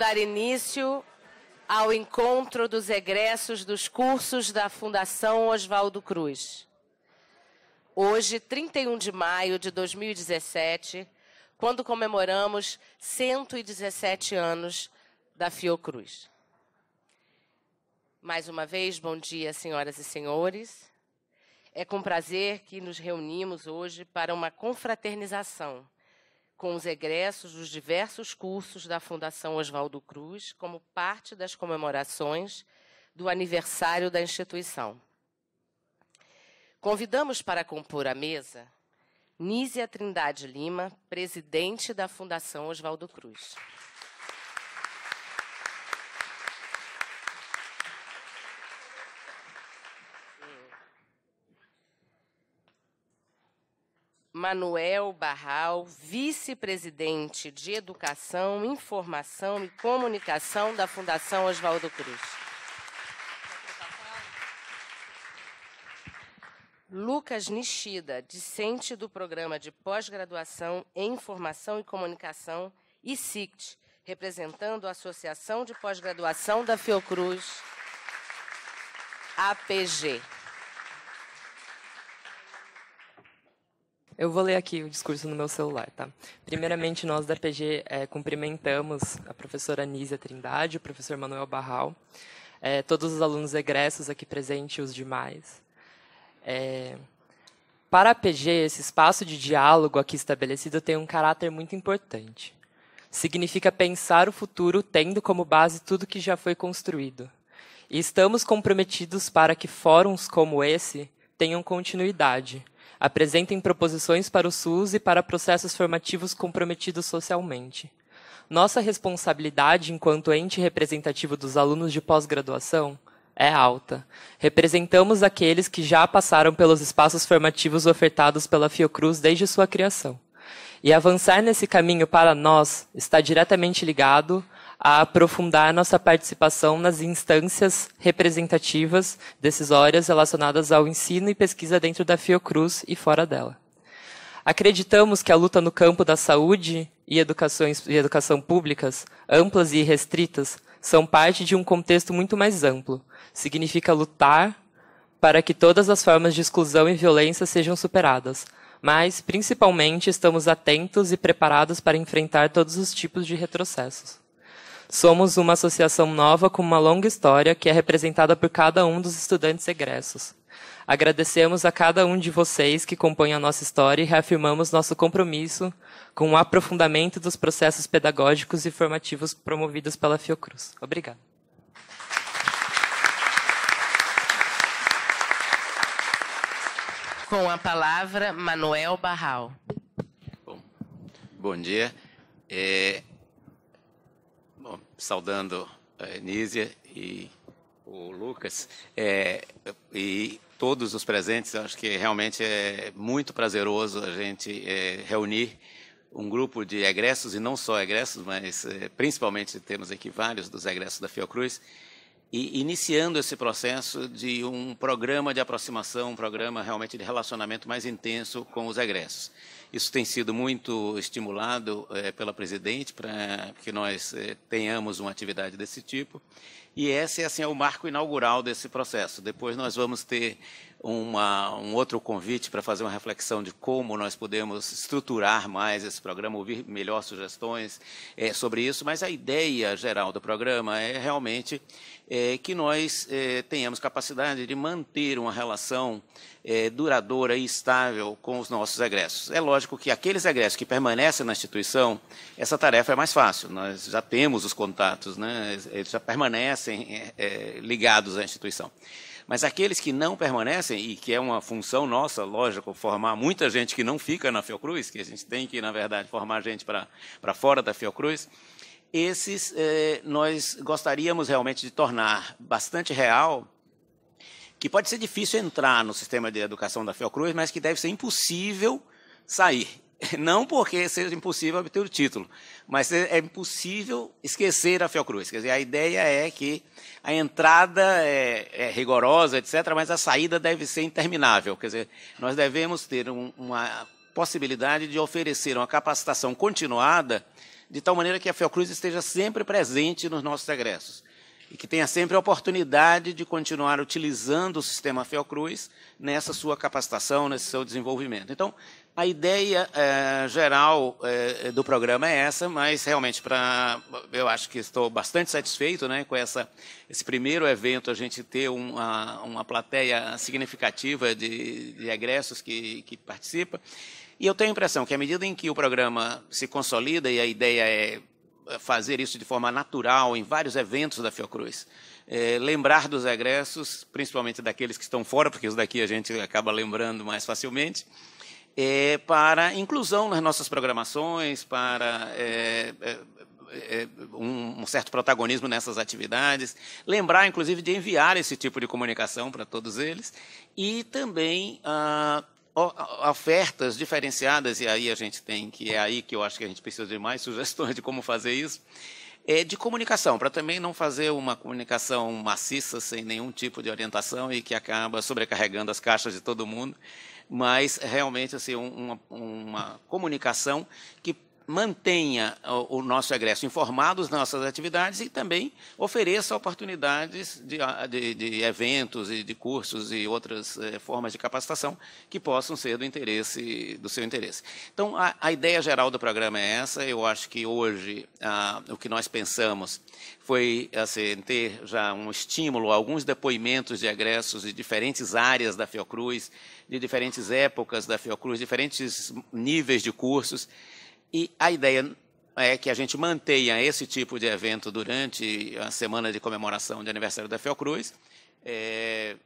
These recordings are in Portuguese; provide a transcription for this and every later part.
dar início ao encontro dos egressos dos cursos da Fundação Oswaldo Cruz. Hoje, 31 de maio de 2017, quando comemoramos 117 anos da Fiocruz. Mais uma vez, bom dia, senhoras e senhores. É com prazer que nos reunimos hoje para uma confraternização com os egressos dos diversos cursos da Fundação Oswaldo Cruz, como parte das comemorações do aniversário da instituição. Convidamos para compor a mesa Nízia Trindade Lima, presidente da Fundação Oswaldo Cruz. Manuel Barral, vice-presidente de Educação, Informação e Comunicação da Fundação Oswaldo Cruz. Lucas Nishida, discente do Programa de Pós-Graduação em Informação e Comunicação, ICICT, representando a Associação de Pós-Graduação da Fiocruz, APG. Eu vou ler aqui o discurso no meu celular, tá? Primeiramente, nós da PG é, cumprimentamos a professora Nízia Trindade, o professor Manuel Barral, é, todos os alunos egressos aqui presentes e os demais. É, para a PG, esse espaço de diálogo aqui estabelecido tem um caráter muito importante. Significa pensar o futuro tendo como base tudo que já foi construído. E estamos comprometidos para que fóruns como esse tenham continuidade – apresentem proposições para o SUS e para processos formativos comprometidos socialmente. Nossa responsabilidade enquanto ente representativo dos alunos de pós-graduação é alta. Representamos aqueles que já passaram pelos espaços formativos ofertados pela Fiocruz desde sua criação. E avançar nesse caminho para nós está diretamente ligado a aprofundar a nossa participação nas instâncias representativas decisórias relacionadas ao ensino e pesquisa dentro da Fiocruz e fora dela. Acreditamos que a luta no campo da saúde e educação, e educação públicas, amplas e restritas, são parte de um contexto muito mais amplo. Significa lutar para que todas as formas de exclusão e violência sejam superadas, mas, principalmente, estamos atentos e preparados para enfrentar todos os tipos de retrocessos. Somos uma associação nova com uma longa história que é representada por cada um dos estudantes egressos. Agradecemos a cada um de vocês que compõem a nossa história e reafirmamos nosso compromisso com o aprofundamento dos processos pedagógicos e formativos promovidos pela Fiocruz. Obrigado. Com a palavra, Manuel Barral. Bom, bom dia. É, saudando a eh, Enísia e o Lucas, é, e todos os presentes, acho que realmente é muito prazeroso a gente é, reunir um grupo de egressos, e não só egressos, mas é, principalmente temos aqui vários dos egressos da Fiocruz, e iniciando esse processo de um programa de aproximação, um programa realmente de relacionamento mais intenso com os egressos. Isso tem sido muito estimulado é, pela presidente para que nós é, tenhamos uma atividade desse tipo. E esse assim, é o marco inaugural desse processo. Depois nós vamos ter uma, um outro convite para fazer uma reflexão de como nós podemos estruturar mais esse programa, ouvir melhor sugestões é, sobre isso, mas a ideia geral do programa é realmente é, que nós é, tenhamos capacidade de manter uma relação é, duradoura e estável com os nossos egressos. É lógico que aqueles egressos que permanecem na instituição, essa tarefa é mais fácil, nós já temos os contatos, né? eles já permanecem é, é, ligados à instituição. Mas aqueles que não permanecem, e que é uma função nossa, lógico, formar muita gente que não fica na Fiocruz, que a gente tem que, na verdade, formar gente para fora da Fiocruz, esses eh, nós gostaríamos realmente de tornar bastante real, que pode ser difícil entrar no sistema de educação da Fiocruz, mas que deve ser impossível sair. Não porque seja impossível obter o título, mas é, é impossível esquecer a Fiocruz. Quer dizer, a ideia é que a entrada é, é rigorosa, etc., mas a saída deve ser interminável. Quer dizer, nós devemos ter um, uma possibilidade de oferecer uma capacitação continuada, de tal maneira que a Fiocruz esteja sempre presente nos nossos egressos e que tenha sempre a oportunidade de continuar utilizando o sistema Fiocruz nessa sua capacitação, nesse seu desenvolvimento. Então, a ideia é, geral é, do programa é essa, mas realmente para eu acho que estou bastante satisfeito, né, com essa esse primeiro evento a gente ter uma, uma plateia significativa de, de egressos que, que participa. E eu tenho a impressão que à medida em que o programa se consolida e a ideia é fazer isso de forma natural em vários eventos da Fiocruz. É, lembrar dos egressos, principalmente daqueles que estão fora, porque os daqui a gente acaba lembrando mais facilmente é, para inclusão nas nossas programações, para é, é, é, um, um, certo protagonismo nessas atividades, lembrar, inclusive, de enviar esse tipo de comunicação para todos eles e também ah, ofertas diferenciadas, e aí a gente tem, que é aí que eu acho que a gente precisa de mais sugestões de como fazer isso, é, de comunicação, para também não fazer uma comunicação maciça, sem nenhum tipo de orientação e que acaba sobrecarregando as caixas de todo mundo mas realmente assim, um, uma, uma comunicação que mantenha o, o nosso egresso informado das nossas atividades e também ofereça oportunidades de, de, de eventos e de cursos e outras eh, formas de capacitação que possam ser do interesse do seu interesse. Então, a, a ideia geral do programa é essa. Eu acho que hoje o que nós pensamos foi assim, ter já um estímulo, alguns depoimentos de egressos de diferentes áreas da Fiocruz, de diferentes épocas da Fiocruz, diferentes níveis de cursos e a ideia é que a gente mantenha esse tipo de evento durante a semana de comemoração de aniversário da Fiocruz. É,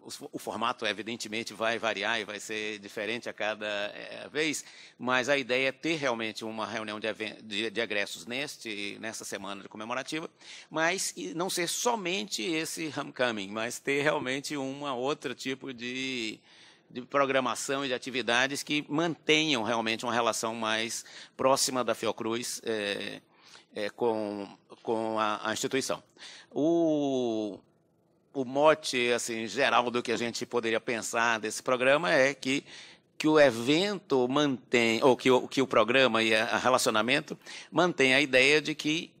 o, o, formato, evidentemente, vai variar e vai ser diferente a cada é, vez, mas a ideia é ter realmente uma reunião de, de, de neste, nessa semana de comemorativa, mas não ser somente esse homecoming, mas ter realmente uma outra tipo de de programação e de atividades que mantenham realmente uma relação mais próxima da Fiocruz é, é, com, com a, a instituição. O, o mote assim, geral do que a gente poderia pensar desse programa é que que o evento mantém, ou que o, que o programa e o relacionamento mantém a ideia de que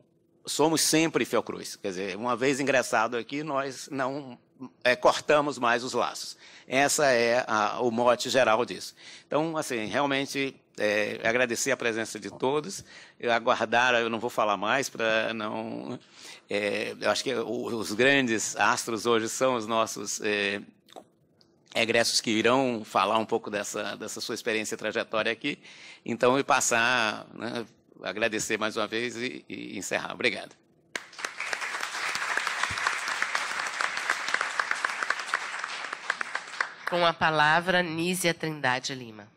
somos sempre Fiocruz. Quer dizer, uma vez ingressado aqui, nós não é, cortamos mais os laços. Essa é a, o mote geral disso. Então, assim, realmente é, agradecer a presença de todos, eu aguardar, eu não vou falar mais para não. É, eu acho que os grandes astros hoje são os nossos é, egressos que irão falar um pouco dessa, dessa sua experiência e trajetória aqui. Então, e passar, né, agradecer mais uma vez e, e encerrar. Obrigado. Com a palavra, Nízia Trindade Lima.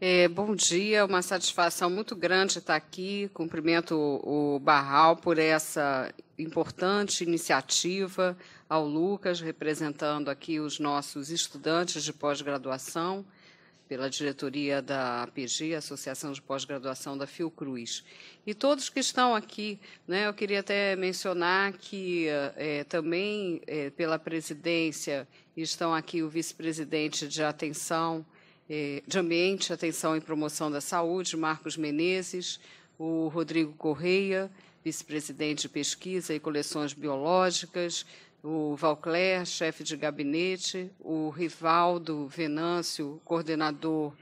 É, bom dia, uma satisfação muito grande estar aqui. Cumprimento o Barral por essa importante iniciativa, ao Lucas, representando aqui os nossos estudantes de pós-graduação pela diretoria da APG, Associação de Pós-Graduação da Fiocruz. E todos que estão aqui, né, eu queria até mencionar que é, também é, pela presidência estão aqui o vice-presidente de Atenção, é, de Ambiente, Atenção e Promoção da Saúde, Marcos Menezes, o Rodrigo Correia, vice-presidente de Pesquisa e Coleções Biológicas, o Valcler, chefe de gabinete, o Rivaldo Venâncio, coordenador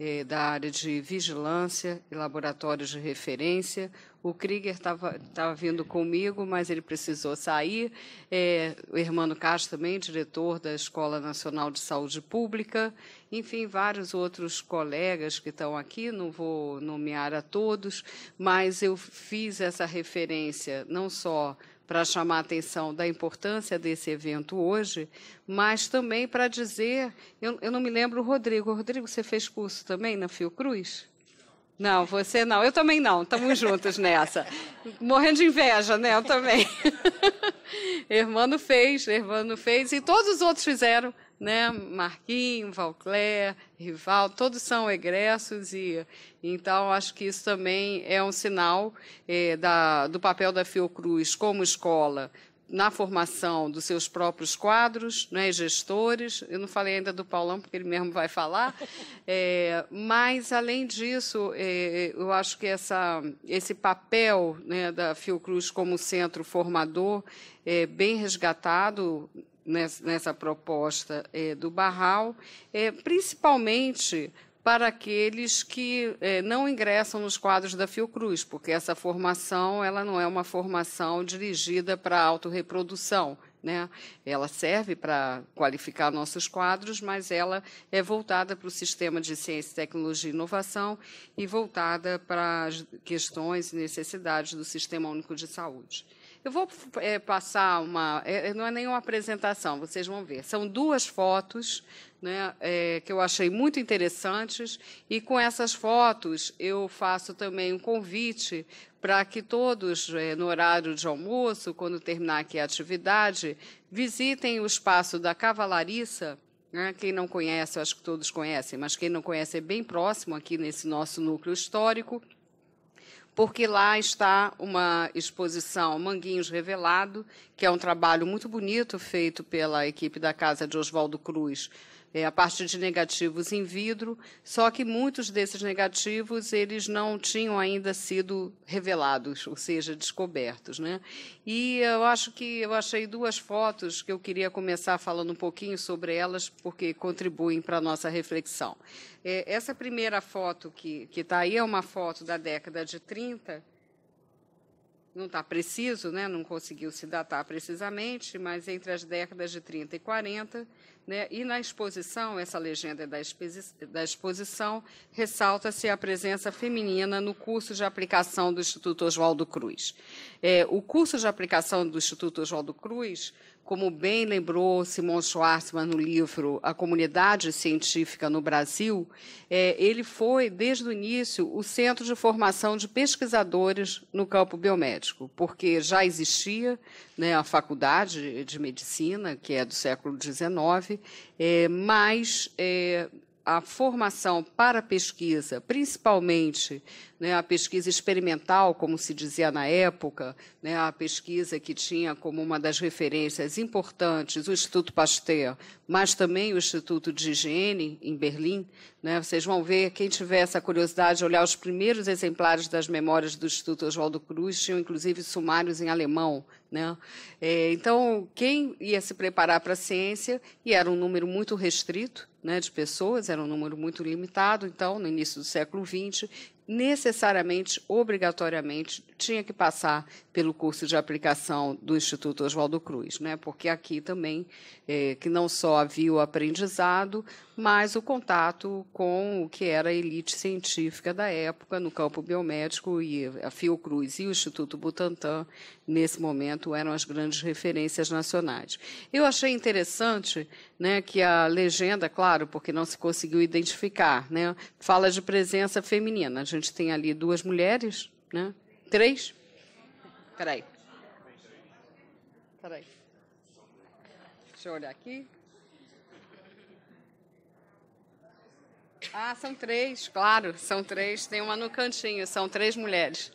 eh, da área de vigilância e laboratórios de referência. O Krieger estava vindo comigo, mas ele precisou sair. Eh, o Hermano Castro também, diretor da Escola Nacional de Saúde Pública. Enfim, vários outros colegas que estão aqui, não vou nomear a todos, mas eu fiz essa referência não só para chamar a atenção da importância desse evento hoje, mas também para dizer, eu, eu não me lembro, Rodrigo, Rodrigo, você fez curso também na Fiocruz? Não, você não. Eu também não. Estamos juntos nessa. Morrendo de inveja, né? Eu também. Hermano fez, Hermano fez e todos os outros fizeram, né? Marquinho, Valcler, Rival, todos são egressos e então acho que isso também é um sinal é, da, do papel da Fiocruz como escola na formação dos seus próprios quadros né, gestores. Eu não falei ainda do Paulão, porque ele mesmo vai falar. É, mas, além disso, é, eu acho que essa, esse papel né, da Fiocruz como centro formador é bem resgatado nessa, nessa proposta é, do Barral, é, principalmente para aqueles que eh, não ingressam nos quadros da Fiocruz, porque essa formação ela não é uma formação dirigida para a autorreprodução. Né? Ela serve para qualificar nossos quadros, mas ela é voltada para o sistema de ciência, tecnologia e inovação e voltada para as questões e necessidades do Sistema Único de Saúde. Eu vou é, passar uma. É, é, não é nenhuma apresentação, vocês vão ver. São duas fotos né, é, que eu achei muito interessantes, e com essas fotos eu faço também um convite para que todos, é, no horário de almoço, quando terminar aqui a atividade, visitem o espaço da Cavalariça. Né, quem não conhece, eu acho que todos conhecem, mas quem não conhece é bem próximo aqui nesse nosso núcleo histórico porque lá está uma exposição Manguinhos Revelado, que é um trabalho muito bonito feito pela equipe da Casa de Oswaldo Cruz é, a partir de negativos em vidro, só que muitos desses negativos eles não tinham ainda sido revelados, ou seja, descobertos, né? E eu acho que eu achei duas fotos que eu queria começar falando um pouquinho sobre elas porque contribuem para a nossa reflexão. É, essa primeira foto que está aí é uma foto da década de 30 não está preciso, né, não conseguiu se datar precisamente, mas entre as décadas de 30 e 40, né, e na exposição, essa legenda é da, da exposição, ressalta-se a presença feminina no curso de aplicação do Instituto Oswaldo Cruz. É, o curso de aplicação do Instituto Oswaldo Cruz como bem lembrou Simon Schwartzman no livro A Comunidade Científica no Brasil, é, ele foi, desde o início, o centro de formação de pesquisadores no campo biomédico, porque já existia né, a Faculdade de Medicina, que é do século XIX, é, mas é, a formação para pesquisa, principalmente né, a pesquisa experimental, como se dizia na época, né, a pesquisa que tinha como uma das referências importantes o Instituto Pasteur, mas também o Instituto de Higiene, em Berlim. Né, vocês vão ver, quem tiver essa curiosidade, olhar os primeiros exemplares das memórias do Instituto Oswaldo Cruz, tinham inclusive sumários em alemão. Né? É, então, quem ia se preparar para a ciência, e era um número muito restrito, né, de pessoas, era um número muito limitado, então, no início do século XX, necessariamente, obrigatoriamente, tinha que passar pelo curso de aplicação do Instituto Oswaldo Cruz, né? porque aqui também é, que não só havia o aprendizado, mas o contato com o que era a elite científica da época no campo biomédico e a Fiocruz e o Instituto Butantan, nesse momento, eram as grandes referências nacionais. Eu achei interessante né, que a legenda, claro, porque não se conseguiu identificar, né, fala de presença feminina, de gente tem ali duas mulheres, né? Três? Espera aí. Deixa eu olhar aqui. Ah, são três, claro, são três. Tem uma no cantinho, são três mulheres.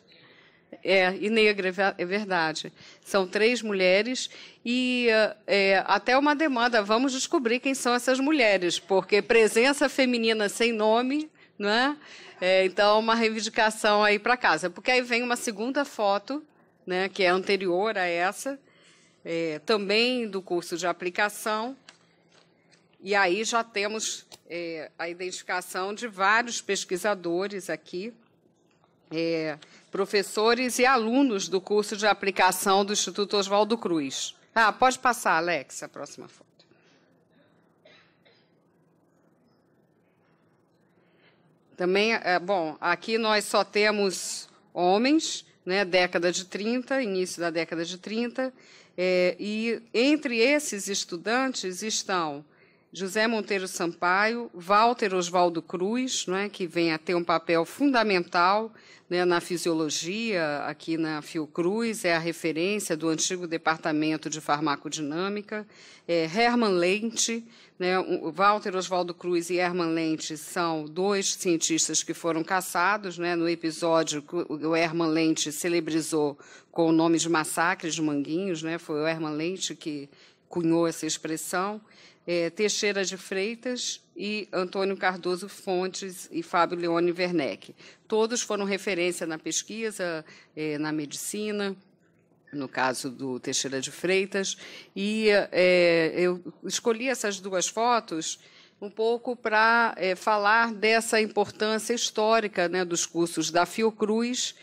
É, e negra, é, é verdade. São três mulheres e é, é, até uma demanda, vamos descobrir quem são essas mulheres, porque presença feminina sem nome, não é? É, então, uma reivindicação aí para casa. Porque aí vem uma segunda foto, né, que é anterior a essa, é, também do curso de aplicação. E aí já temos é, a identificação de vários pesquisadores aqui, é, professores e alunos do curso de aplicação do Instituto Oswaldo Cruz. Ah, pode passar, Alex, a próxima foto. Também, é, é, bom, aqui nós só temos homens, né, década de 30, início da década de 30, é, e entre esses estudantes estão José Monteiro Sampaio, Walter Oswaldo Cruz, né, que vem a ter um papel fundamental né, na fisiologia, aqui na Fiocruz, é a referência do antigo Departamento de Farmacodinâmica, é, Herman Leite, né? O Walter Oswaldo Cruz e Herman Lente são dois cientistas que foram caçados. Né? No episódio, o Herman Lente celebrizou com o nome de Massacres de Manguinhos. Né? Foi o Herman Lente que cunhou essa expressão. É, Teixeira de Freitas e Antônio Cardoso Fontes e Fábio Leone Werneck. Todos foram referência na pesquisa, é, na medicina, no caso do Teixeira de Freitas. E é, eu escolhi essas duas fotos um pouco para é, falar dessa importância histórica né, dos cursos da Fiocruz,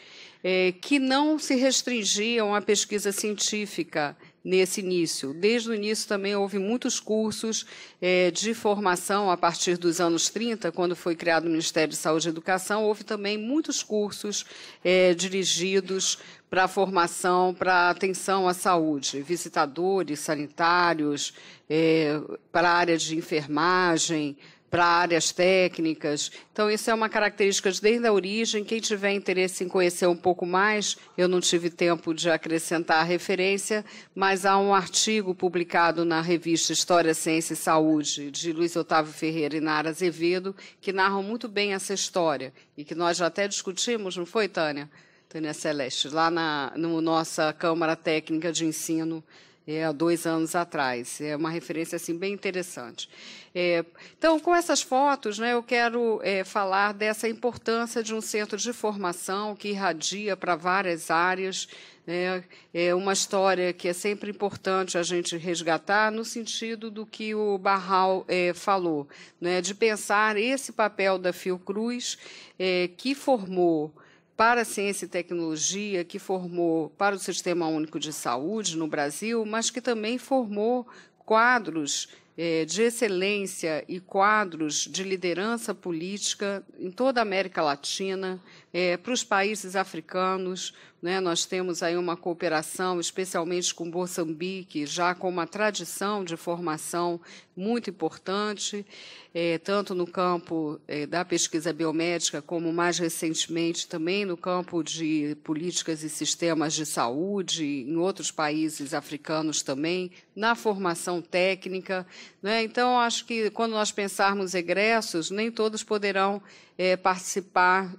é, que não se restringiam à pesquisa científica nesse início. Desde o início também houve muitos cursos é, de formação a partir dos anos 30, quando foi criado o Ministério de Saúde e Educação, houve também muitos cursos é, dirigidos para a formação, para atenção à saúde, visitadores sanitários, é, para a área de enfermagem, para áreas técnicas. Então, isso é uma característica desde a origem. Quem tiver interesse em conhecer um pouco mais, eu não tive tempo de acrescentar a referência, mas há um artigo publicado na revista História, Ciência e Saúde, de Luiz Otávio Ferreira e Nara Azevedo, que narram muito bem essa história e que nós já até discutimos, não foi, Tânia? Tânia Celeste, lá na no nossa Câmara Técnica de Ensino é, há dois anos atrás. É uma referência assim bem interessante. É, então, com essas fotos, né, eu quero é, falar dessa importância de um centro de formação que irradia para várias áreas. Né, é uma história que é sempre importante a gente resgatar no sentido do que o Barral é, falou, né, de pensar esse papel da Fiocruz, é, que formou para a ciência e tecnologia, que formou para o Sistema Único de Saúde no Brasil, mas que também formou quadros é, de excelência e quadros de liderança política em toda a América Latina, é, para os países africanos. Né? Nós temos aí uma cooperação, especialmente com Moçambique, já com uma tradição de formação muito importante, é, tanto no campo é, da pesquisa biomédica, como mais recentemente também no campo de políticas e sistemas de saúde, em outros países africanos também, na formação técnica. Né? Então, acho que quando nós pensarmos egressos, nem todos poderão é, participar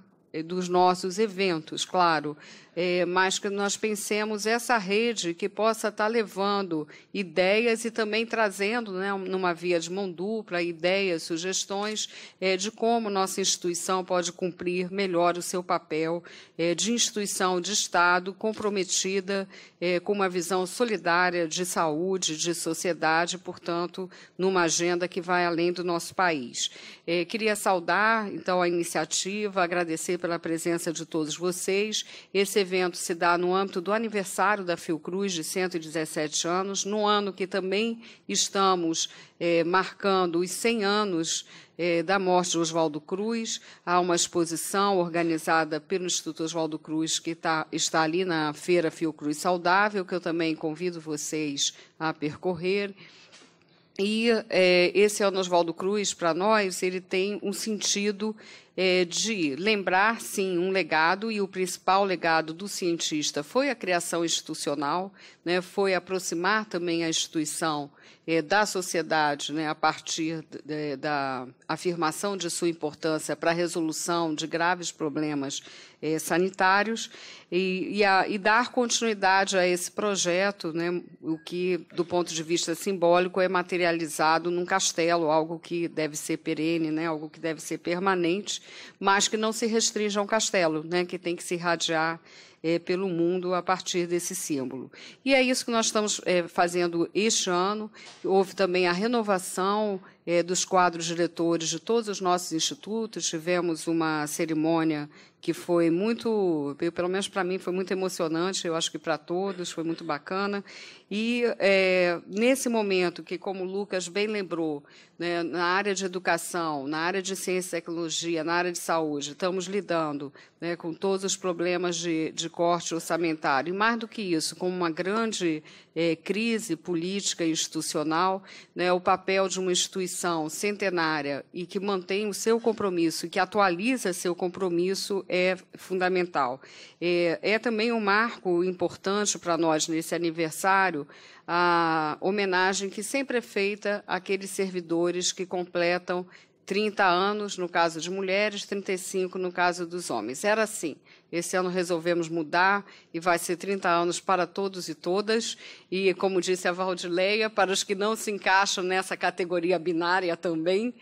dos nossos eventos, claro, é, mas que nós pensemos essa rede que possa estar tá levando ideias e também trazendo, né, numa via de mão dupla, ideias, sugestões é, de como nossa instituição pode cumprir melhor o seu papel é, de instituição de Estado comprometida é, com uma visão solidária de saúde, de sociedade, portanto, numa agenda que vai além do nosso país. É, queria saudar, então, a iniciativa, agradecer pela presença de todos vocês. Esse esse evento se dá no âmbito do aniversário da Fiocruz, de 117 anos, no ano que também estamos eh, marcando os 100 anos eh, da morte de Oswaldo Cruz. Há uma exposição organizada pelo Instituto Oswaldo Cruz, que tá, está ali na Feira Fiocruz Saudável, que eu também convido vocês a percorrer. E eh, esse ano Oswaldo Cruz, para nós, ele tem um sentido é, de lembrar, sim, um legado, e o principal legado do cientista foi a criação institucional, né, foi aproximar também a instituição é, da sociedade né, a partir de, da afirmação de sua importância para a resolução de graves problemas é, sanitários e, e, a, e, dar continuidade a esse projeto, né, o que, do ponto de vista simbólico, é materializado num castelo, algo que deve ser perene, né, algo que deve ser permanente mas que não se restringe a um castelo, né, que tem que se irradiar é, pelo mundo a partir desse símbolo. E é isso que nós estamos é, fazendo este ano. Houve também a renovação é, dos quadros diretores de todos os nossos institutos. Tivemos uma cerimônia que foi muito, pelo menos para mim, foi muito emocionante, eu acho que para todos, foi muito bacana. E é, nesse momento, que como o Lucas bem lembrou, né, na área de educação, na área de ciência e tecnologia, na área de saúde, estamos lidando né, com todos os problemas de, de, corte orçamentário, e mais do que isso, com uma grande é, crise política e institucional, né, o papel de uma instituição instituição centenária e que mantém o seu compromisso, que atualiza seu compromisso, é fundamental. É, é também um marco importante para nós nesse aniversário a homenagem que sempre é feita àqueles servidores que completam 30 anos no caso de mulheres, 35 no caso dos homens. Era assim. Esse ano resolvemos mudar e vai ser 30 anos para todos e todas. E, como disse a Valdileia, para os que não se encaixam nessa categoria binária também.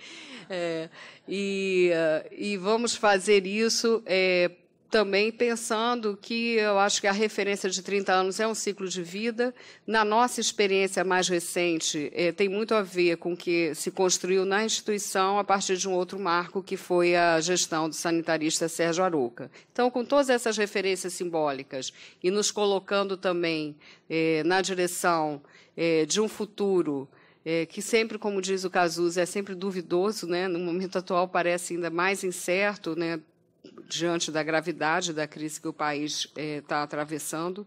É, e, ah, e, vamos fazer isso é, também pensando que eu acho que a referência de 30 anos é um ciclo de vida. Na nossa experiência mais recente, é, tem muito a ver com o que se construiu na instituição a partir de um outro marco, que foi a gestão do sanitarista Sérgio Arouca. Então, com todas essas referências simbólicas e nos colocando também é, na direção é, de um futuro. É, que sempre, como diz o Cazuza, é sempre duvidoso, né? no momento atual parece ainda mais incerto, né? diante da gravidade da crise que o país está eh, atravessando,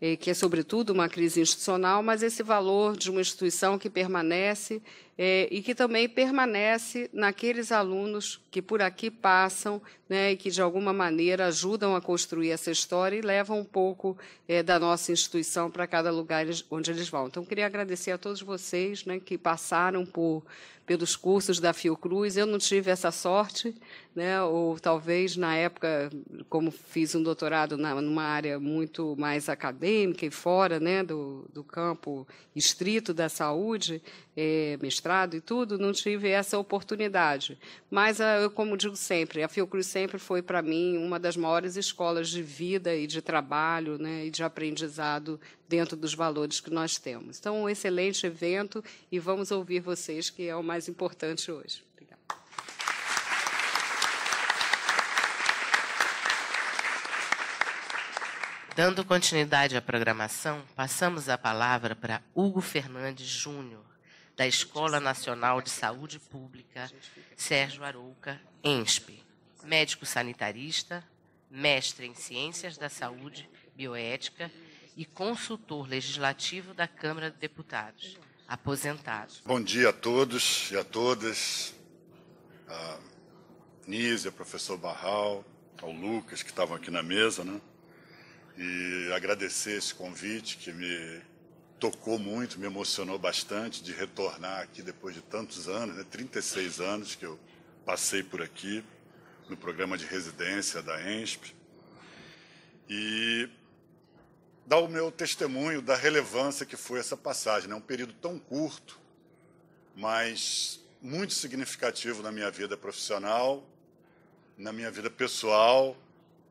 eh, que é, sobretudo, uma crise institucional, mas esse valor de uma instituição que permanece é, e que também permanece naqueles alunos que por aqui passam né, e que, de alguma maneira, ajudam a construir essa história e levam um pouco é, da nossa instituição para cada lugar onde eles vão. Então, queria agradecer a todos vocês né, que passaram por, pelos cursos da Fiocruz. Eu não tive essa sorte, né? ou talvez na época, como fiz um doutorado na, numa área muito mais acadêmica e fora né? do, do campo estrito da saúde, é, mestrado e tudo, não tive essa oportunidade. Mas, ah, eu, como digo sempre, a Fiocruz sempre foi para mim uma das maiores escolas de vida e de trabalho né? e de aprendizado dentro dos valores que nós temos. Então, um excelente evento e vamos ouvir vocês, que é o mais importante hoje. Dando continuidade à programação, passamos a palavra para Hugo Fernandes Júnior, da Escola Nacional de Saúde Pública Sérgio Arouca, ENSP, médico sanitarista, mestre em Ciências da Saúde, Bioética e consultor legislativo da Câmara de Deputados, aposentado. Bom dia a todos e a todas. A Nízia, professor Barral, ao Lucas, que estavam aqui na mesa, né? e agradecer esse convite que me tocou muito, me emocionou bastante de retornar aqui depois de tantos anos, né, 36 anos que eu passei por aqui no programa de residência da ENSP e dar o meu testemunho da relevância que foi essa passagem, é né, um período tão curto, mas muito significativo na minha vida profissional, na minha vida pessoal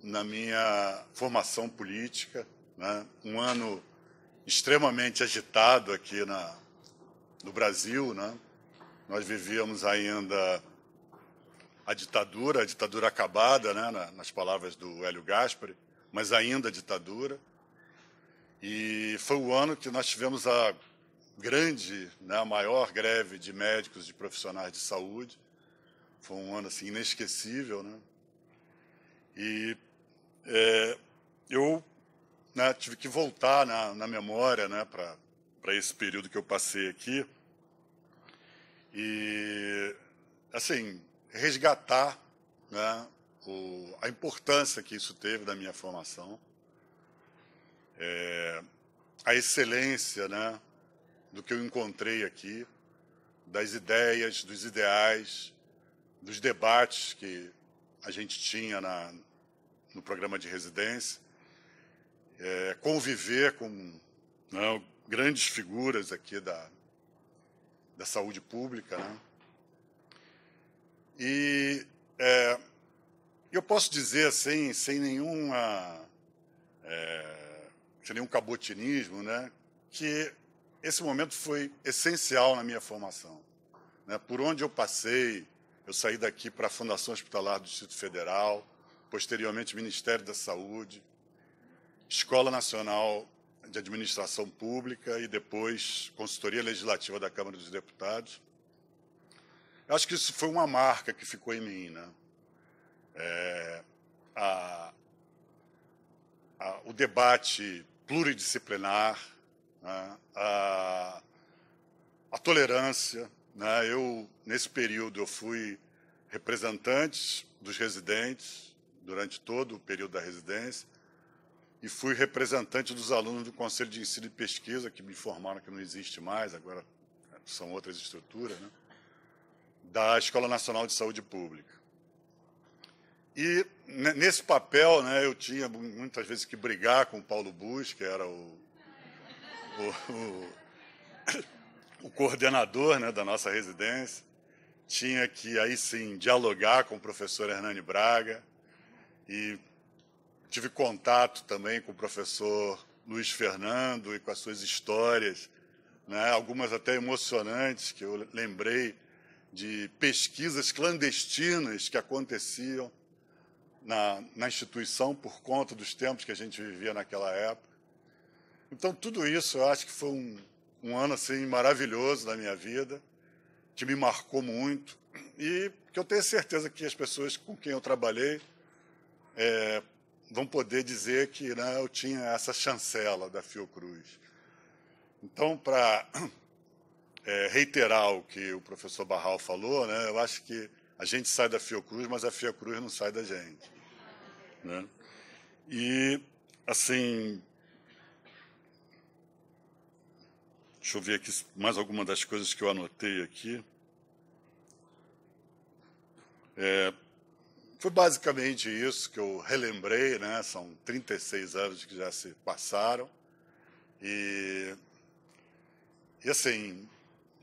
na minha formação política, né? um ano extremamente agitado aqui na, no Brasil. Né? Nós vivíamos ainda a ditadura, a ditadura acabada, né? nas palavras do Hélio Gaspari, mas ainda ditadura. E foi o ano que nós tivemos a grande, né, a maior greve de médicos, de profissionais de saúde. Foi um ano assim inesquecível, né? E é, eu né, tive que voltar na, na memória né, para esse período que eu passei aqui e, assim, resgatar né, o, a importância que isso teve da minha formação, é, a excelência né, do que eu encontrei aqui, das ideias, dos ideais, dos debates que a gente tinha na, no programa de residência, é, conviver com né, grandes figuras aqui da, da saúde pública. Né? E é, eu posso dizer assim, sem nenhuma é, sem nenhum cabotinismo, né, que esse momento foi essencial na minha formação. Né? Por onde eu passei, eu saí daqui para a Fundação Hospitalar do Distrito Federal, posteriormente Ministério da Saúde, Escola Nacional de Administração Pública e depois Consultoria Legislativa da Câmara dos Deputados. Eu acho que isso foi uma marca que ficou em mim, né? É, a, a, o debate pluridisciplinar, né? a, a tolerância. Né? Eu nesse período eu fui representante dos residentes durante todo o período da residência e fui representante dos alunos do Conselho de Ensino e Pesquisa, que me informaram que não existe mais, agora são outras estruturas, né? da Escola Nacional de Saúde Pública. E nesse papel, né, eu tinha muitas vezes que brigar com o Paulo Bus, que era o, o, o, o coordenador né, da nossa residência. Tinha que, aí sim, dialogar com o professor Hernani Braga, e tive contato também com o professor Luiz Fernando e com as suas histórias, né? algumas até emocionantes, que eu lembrei de pesquisas clandestinas que aconteciam na, na instituição por conta dos tempos que a gente vivia naquela época. Então, tudo isso eu acho que foi um, um ano assim, maravilhoso na minha vida, que me marcou muito e que eu tenho certeza que as pessoas com quem eu trabalhei é, vão poder dizer que né, eu tinha essa chancela da Fiocruz. Então, para é, reiterar o que o professor Barral falou, né, eu acho que a gente sai da Fiocruz, mas a Fiocruz não sai da gente. Né? E, assim. Deixa eu ver aqui mais alguma das coisas que eu anotei aqui. É, foi basicamente isso que eu relembrei, né? São 36 anos que já se passaram. E, e assim,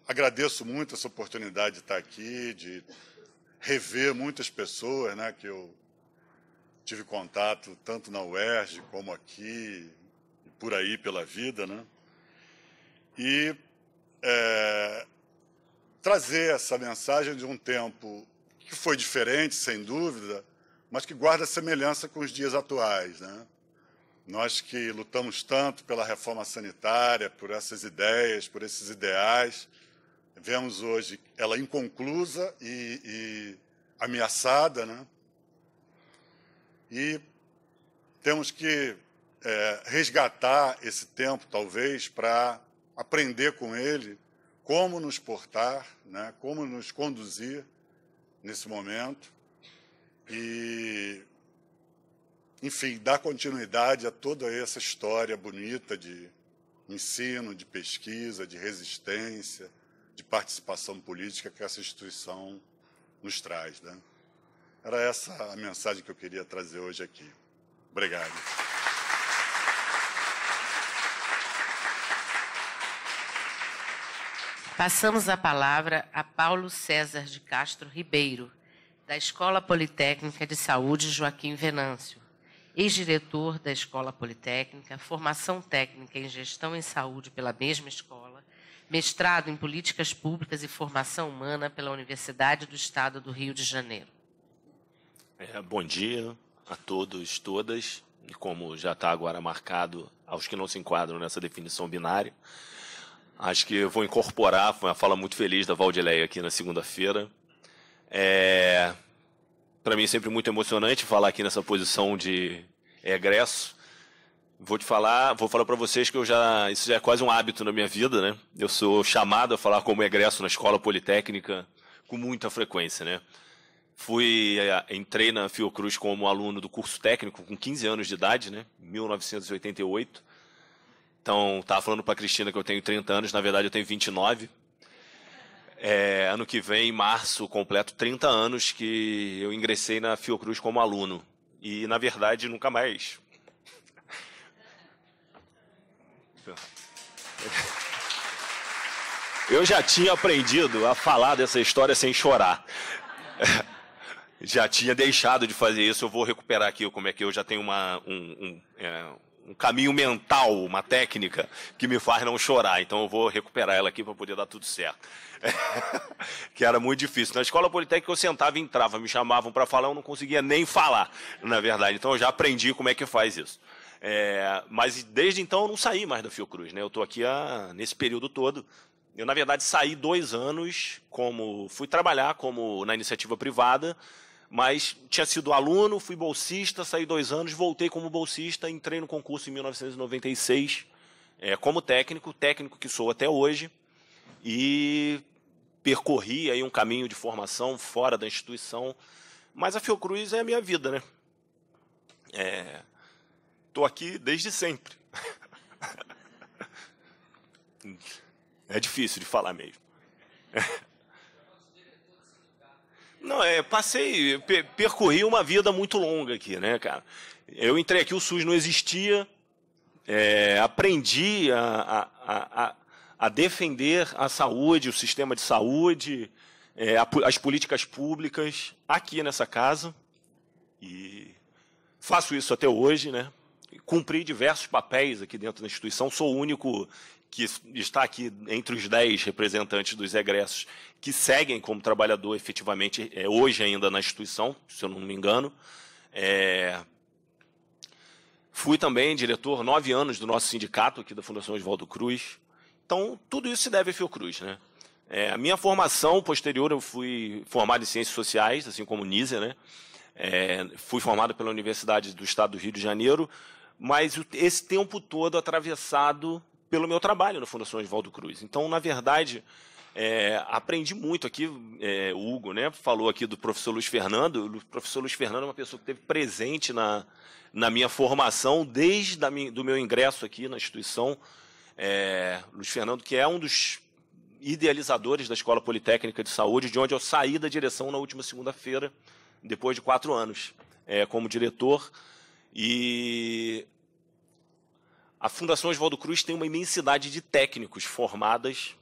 agradeço muito essa oportunidade de estar aqui, de rever muitas pessoas né, que eu tive contato tanto na UERJ como aqui e por aí pela vida. Né? E é, trazer essa mensagem de um tempo que foi diferente, sem dúvida, mas que guarda semelhança com os dias atuais. Né? Nós que lutamos tanto pela reforma sanitária, por essas ideias, por esses ideais, vemos hoje ela inconclusa e, e ameaçada, né? E temos que é, resgatar esse tempo, talvez, para aprender com ele como nos portar, né? como nos conduzir nesse momento e, enfim, dar continuidade a toda essa história bonita de ensino, de pesquisa, de resistência, de participação política que essa instituição nos traz. Né? Era essa a mensagem que eu queria trazer hoje aqui. Obrigado. Passamos a palavra a Paulo César de Castro Ribeiro, da Escola Politécnica de Saúde Joaquim Venâncio, ex-diretor da Escola Politécnica, formação técnica em gestão em saúde pela mesma escola, mestrado em políticas públicas e formação humana pela Universidade do Estado do Rio de Janeiro. É, bom dia a todos, e todas, e como já está agora marcado aos que não se enquadram nessa definição binária. Acho que vou incorporar, foi uma fala muito feliz da Valdileia aqui na segunda-feira. É, Para mim é sempre muito emocionante falar aqui nessa posição de egresso. Vou te falar, vou falar para vocês que eu já, isso já é quase um hábito na minha vida, né? Eu sou chamado a falar como egresso na Escola Politécnica com muita frequência, né? Fui, é, entrei na Fiocruz como aluno do curso técnico com 15 anos de idade, né? 1988 então, tá falando para Cristina que eu tenho 30 anos, na verdade eu tenho 29. É, ano que vem, em março, completo 30 anos que eu ingressei na Fiocruz como aluno. E, na verdade, nunca mais. Eu já tinha aprendido a falar dessa história sem chorar. Já tinha deixado de fazer isso. Eu vou recuperar aqui como é que eu já tenho uma, um, um, é, um caminho mental, uma técnica que me faz não chorar. Então eu vou recuperar ela aqui para poder dar tudo certo. que era muito difícil. Na escola politécnica eu sentava e entrava, me chamavam para falar, eu não conseguia nem falar, na verdade. Então eu já aprendi como é que faz isso. É, mas desde então eu não saí mais da Fiocruz, né? Eu estou aqui a, nesse período todo. Eu, na verdade, saí dois anos como. fui trabalhar como na iniciativa privada mas tinha sido aluno, fui bolsista, saí dois anos, voltei como bolsista, entrei no concurso em 1996 é, como técnico, técnico que sou até hoje, e percorri aí um caminho de formação fora da instituição. Mas a Fiocruz é a minha vida, né? Estou é, aqui desde sempre. É difícil de falar mesmo. Não, é, passei, percorri uma vida muito longa aqui, né, cara? Eu entrei aqui, o SUS não existia, é, aprendi a, a, a, a, defender a saúde, o sistema de saúde, é, as políticas públicas aqui nessa casa. E faço isso até hoje, né? Cumpri diversos papéis aqui dentro da instituição, sou o único que está aqui entre os dez representantes dos egressos que seguem como trabalhador efetivamente é, hoje ainda na instituição, se eu não me engano. É... Fui também diretor nove anos do nosso sindicato aqui da Fundação Oswaldo Cruz. Então, tudo isso se deve a Fiocruz. Né? É, a minha formação posterior, eu fui formado em Ciências Sociais, assim como Nízia. Né? É, fui formado pela Universidade do Estado do Rio de Janeiro, mas esse tempo todo atravessado pelo meu trabalho na Fundação Oswaldo Cruz. Então, na verdade, é, aprendi muito aqui, é, o Hugo né, falou aqui do professor Luiz Fernando. O professor Luiz Fernando é uma pessoa que esteve presente na, na minha formação desde o do meu ingresso aqui na instituição. É, Luiz Fernando, que é um dos idealizadores da Escola Politécnica de Saúde, de onde eu saí da direção na última segunda-feira, depois de quatro anos é, como diretor. E a Fundação Oswaldo Cruz tem uma imensidade de técnicos formadas,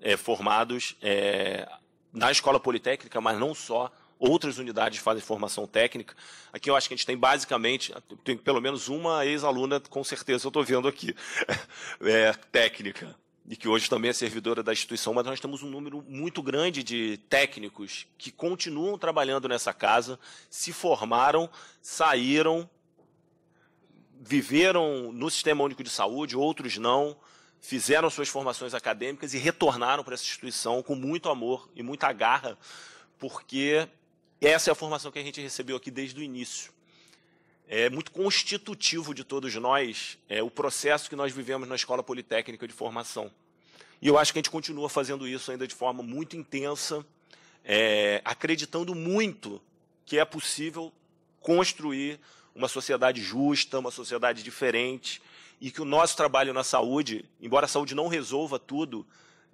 é, formados é, na Escola Politécnica, mas não só. Outras unidades fazem formação técnica. Aqui eu acho que a gente tem basicamente, tem pelo menos uma ex-aluna, com certeza eu estou vendo aqui, é, técnica, e que hoje também é servidora da instituição, mas nós temos um número muito grande de técnicos que continuam trabalhando nessa casa, se formaram, saíram viveram no Sistema Único de Saúde, outros não, fizeram suas formações acadêmicas e retornaram para essa instituição com muito amor e muita garra, porque essa é a formação que a gente recebeu aqui desde o início. É muito constitutivo de todos nós é, o processo que nós vivemos na Escola Politécnica de Formação. E eu acho que a gente continua fazendo isso ainda de forma muito intensa, é, acreditando muito que é possível construir uma sociedade justa, uma sociedade diferente, e que o nosso trabalho na saúde, embora a saúde não resolva tudo,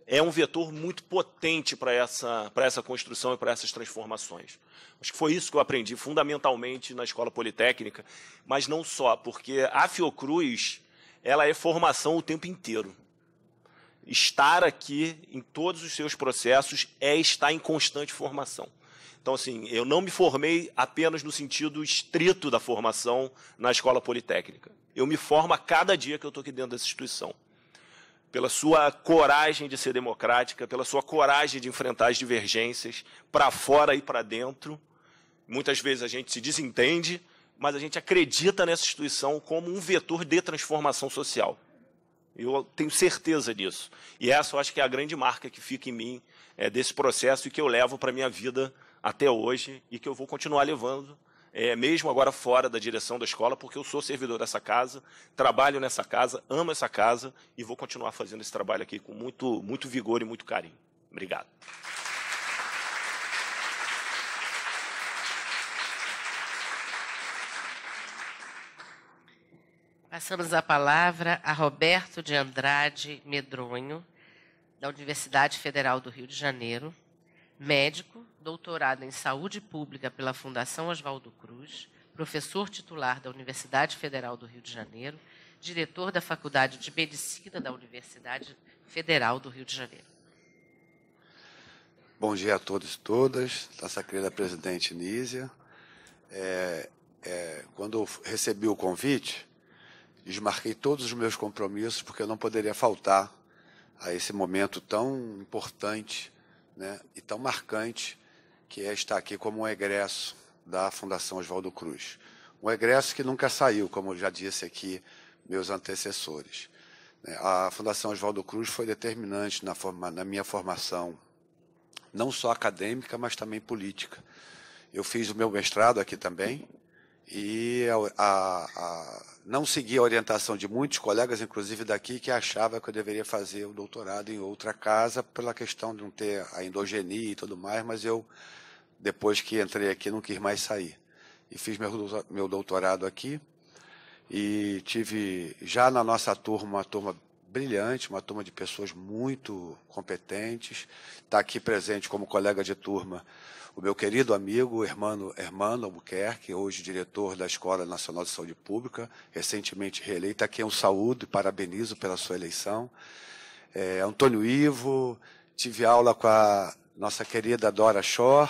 é um vetor muito potente para essa, para essa construção e para essas transformações. Acho que foi isso que eu aprendi fundamentalmente na Escola Politécnica, mas não só, porque a Fiocruz ela é formação o tempo inteiro. Estar aqui em todos os seus processos é estar em constante formação. Então, assim, eu não me formei apenas no sentido estrito da formação na escola politécnica. Eu me formo a cada dia que eu estou aqui dentro dessa instituição. Pela sua coragem de ser democrática, pela sua coragem de enfrentar as divergências, para fora e para dentro. Muitas vezes a gente se desentende, mas a gente acredita nessa instituição como um vetor de transformação social. Eu tenho certeza disso. E essa eu acho que é a grande marca que fica em mim é, desse processo e que eu levo para a minha vida até hoje e que eu vou continuar levando, é, mesmo agora fora da direção da escola, porque eu sou servidor dessa casa, trabalho nessa casa, amo essa casa e vou continuar fazendo esse trabalho aqui com muito, muito vigor e muito carinho. Obrigado. Passamos a palavra a Roberto de Andrade Medronho, da Universidade Federal do Rio de Janeiro, médico, doutorado em saúde pública pela Fundação Oswaldo Cruz, professor titular da Universidade Federal do Rio de Janeiro, diretor da Faculdade de Medicina da Universidade Federal do Rio de Janeiro. Bom dia a todos e todas, nossa querida presidente Nízia. É, é, quando recebi o convite, desmarquei todos os meus compromissos, porque eu não poderia faltar a esse momento tão importante né, e tão marcante que é estar aqui como um egresso da Fundação Oswaldo Cruz. Um egresso que nunca saiu, como já disse aqui meus antecessores. Né? A Fundação Oswaldo Cruz foi determinante na, forma, na minha formação, não só acadêmica, mas também política. Eu fiz o meu mestrado aqui também, e a, a, a, não segui a orientação de muitos colegas, inclusive daqui, que achava que eu deveria fazer o doutorado em outra casa pela questão de não ter a endogenia e tudo mais, mas eu, depois que entrei aqui, não quis mais sair. E fiz meu, meu doutorado aqui e tive já na nossa turma uma turma brilhante, uma turma de pessoas muito competentes, está aqui presente como colega de turma o meu querido amigo, hermano, hermano Albuquerque, hoje diretor da Escola Nacional de Saúde Pública, recentemente reeleito, aqui um saúdo e parabenizo pela sua eleição. É, Antônio Ivo, tive aula com a nossa querida Dora Shore,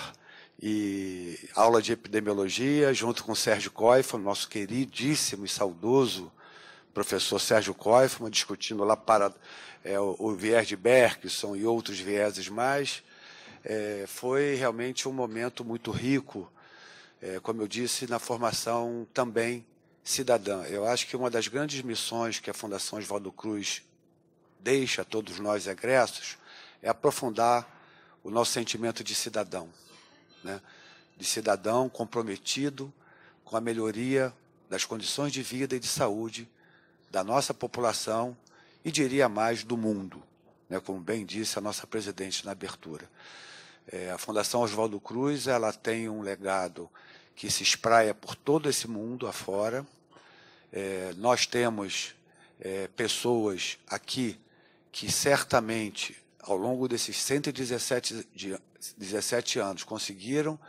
e aula de epidemiologia, junto com Sérgio Coifman, nosso queridíssimo e saudoso professor Sérgio Coifman, discutindo lá para é, o, o viés de Bergson e outros vieses mais. É, foi realmente um momento muito rico, é, como eu disse, na formação também cidadã. Eu acho que uma das grandes missões que a Fundação Oswaldo Cruz deixa a todos nós egressos é aprofundar o nosso sentimento de cidadão, né? de cidadão comprometido com a melhoria das condições de vida e de saúde da nossa população e diria mais do mundo, né? como bem disse a nossa presidente na abertura. É, a Fundação Oswaldo Cruz ela tem um legado que se espraia por todo esse mundo afora. É, nós temos é, pessoas aqui que certamente, ao longo desses 117 de, 17 anos, conseguiram,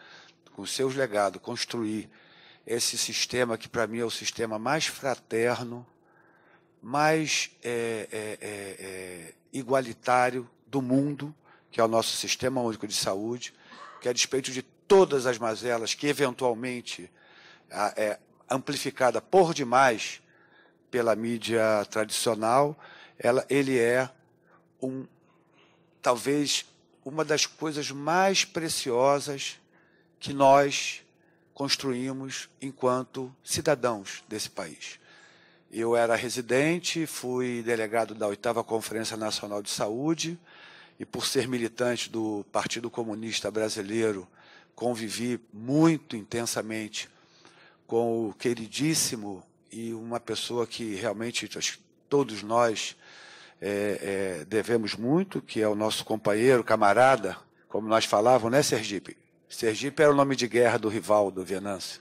com seus legados, construir esse sistema que, para mim, é o sistema mais fraterno, mais é, é, é, é igualitário do mundo que é o nosso Sistema Único de Saúde, que a despeito de todas as mazelas que eventualmente ah, é amplificada por demais pela mídia tradicional, ela, ele é um talvez uma das coisas mais preciosas que nós construímos enquanto cidadãos desse país. Eu era residente, fui delegado da oitava Conferência Nacional de Saúde, e por ser militante do Partido Comunista Brasileiro, convivi muito intensamente com o queridíssimo e uma pessoa que realmente todos nós é, é, devemos muito, que é o nosso companheiro, camarada, como nós falávamos, né, Sergipe? Sergipe era o nome de guerra do rival do Venâncio.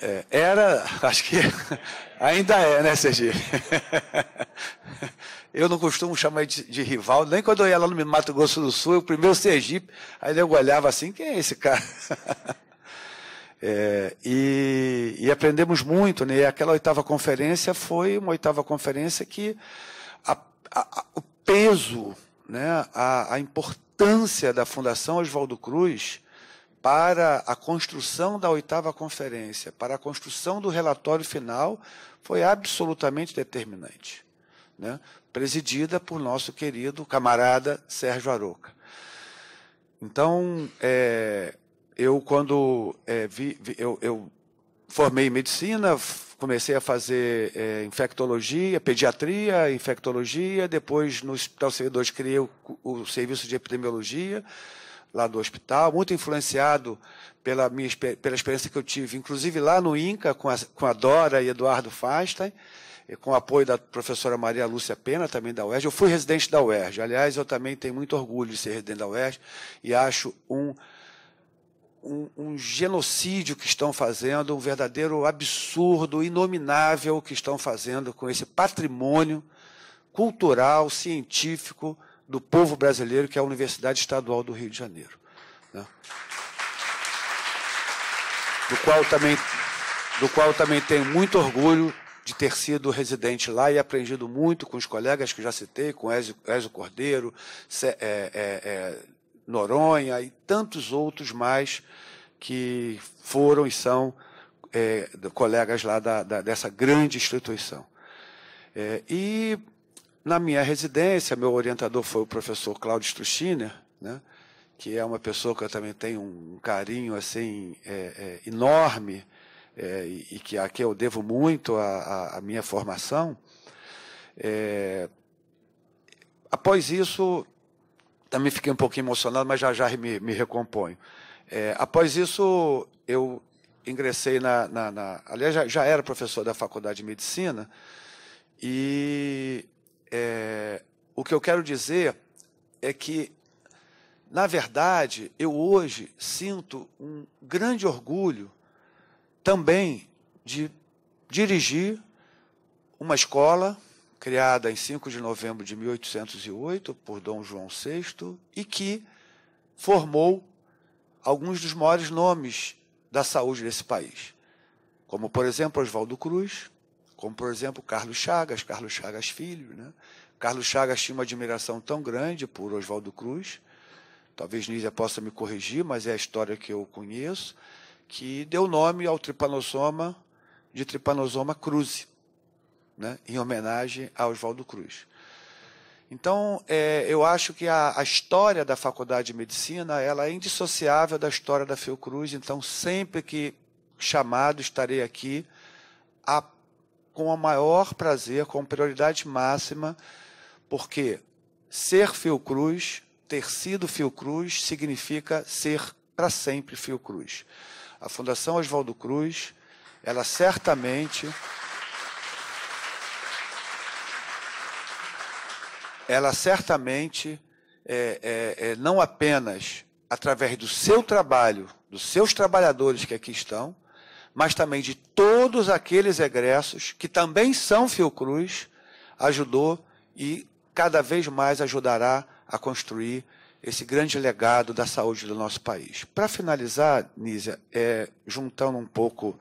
É, era, acho que ainda é, né, Sergipe? Eu não costumo chamar de, de, rival, nem quando eu ia lá no Mato Grosso do Sul, o primeiro Sergipe, aí eu olhava assim, quem é esse cara? É, e, e, aprendemos muito, né? E aquela oitava conferência foi uma oitava conferência que a, a, a, o peso, né? a, importância da Fundação Oswaldo Cruz para a construção da oitava conferência, para a construção do relatório final, foi absolutamente determinante. Né? Presidida por nosso querido camarada Sérgio Aroca. Então, é, eu, quando é, vi, vi, eu, eu, formei medicina, comecei a fazer é, infectologia, pediatria, infectologia, depois no Hospital Servidores criei o, o serviço de epidemiologia lá do hospital, muito influenciado pela, minha, pela experiência que eu tive, inclusive lá no INCA, com a, com a Dora e Eduardo e com o apoio da professora Maria Lúcia Pena, também da UERJ. Eu fui residente da UERJ. Aliás, eu também tenho muito orgulho de ser residente da UERJ e acho um, um, um genocídio que estão fazendo, um verdadeiro absurdo, inominável que estão fazendo com esse patrimônio cultural, científico, do povo brasileiro, que é a Universidade Estadual do Rio de Janeiro. Né? Do, qual também, do qual também tenho muito orgulho de ter sido residente lá e aprendido muito com os colegas que já citei, com Ézio, Cordeiro, é, é, é, Noronha e tantos outros mais que foram e são é, colegas lá da, da, dessa grande instituição. É, e na minha residência, meu orientador foi o professor Claudio Struchiner né? que é uma pessoa que eu também tenho um carinho assim é, é, enorme é, e, e, que a que eu devo muito à minha formação. É, após isso, também fiquei um pouquinho emocionado, mas já já me, me recomponho. É, após isso, eu ingressei na, na, na aliás já, já era professor da Faculdade de Medicina e é, o que eu quero dizer é que, na verdade, eu hoje sinto um grande orgulho também de dirigir uma escola criada em 5 de novembro de 1808 por Dom João VI e que formou alguns dos maiores nomes da saúde desse país, como, por exemplo, Oswaldo Cruz, como por exemplo Carlos Chagas, Carlos Chagas Filho. Né? Carlos Chagas tinha uma admiração tão grande por Oswaldo Cruz, talvez Nízia possa me corrigir, mas é a história que eu conheço, que deu nome ao tripanosoma de Trypanosoma Cruze, né? em homenagem a Oswaldo Cruz. Então, é, eu acho que a, a, história da Faculdade de Medicina ela é indissociável da história da Fiocruz. Então, sempre que chamado, estarei aqui a com o maior prazer, com prioridade máxima, porque ser Fiocruz, ter sido Fiocruz, significa ser para sempre Fiocruz. A Fundação Oswaldo Cruz, ela certamente. Ela certamente é, é, é, não apenas através do seu trabalho, dos seus trabalhadores que aqui estão, mas também de todos aqueles egressos que também são Fiocruz, ajudou e cada vez mais ajudará a construir esse grande legado da saúde do nosso país. Para finalizar, Nízia, é, juntando um pouco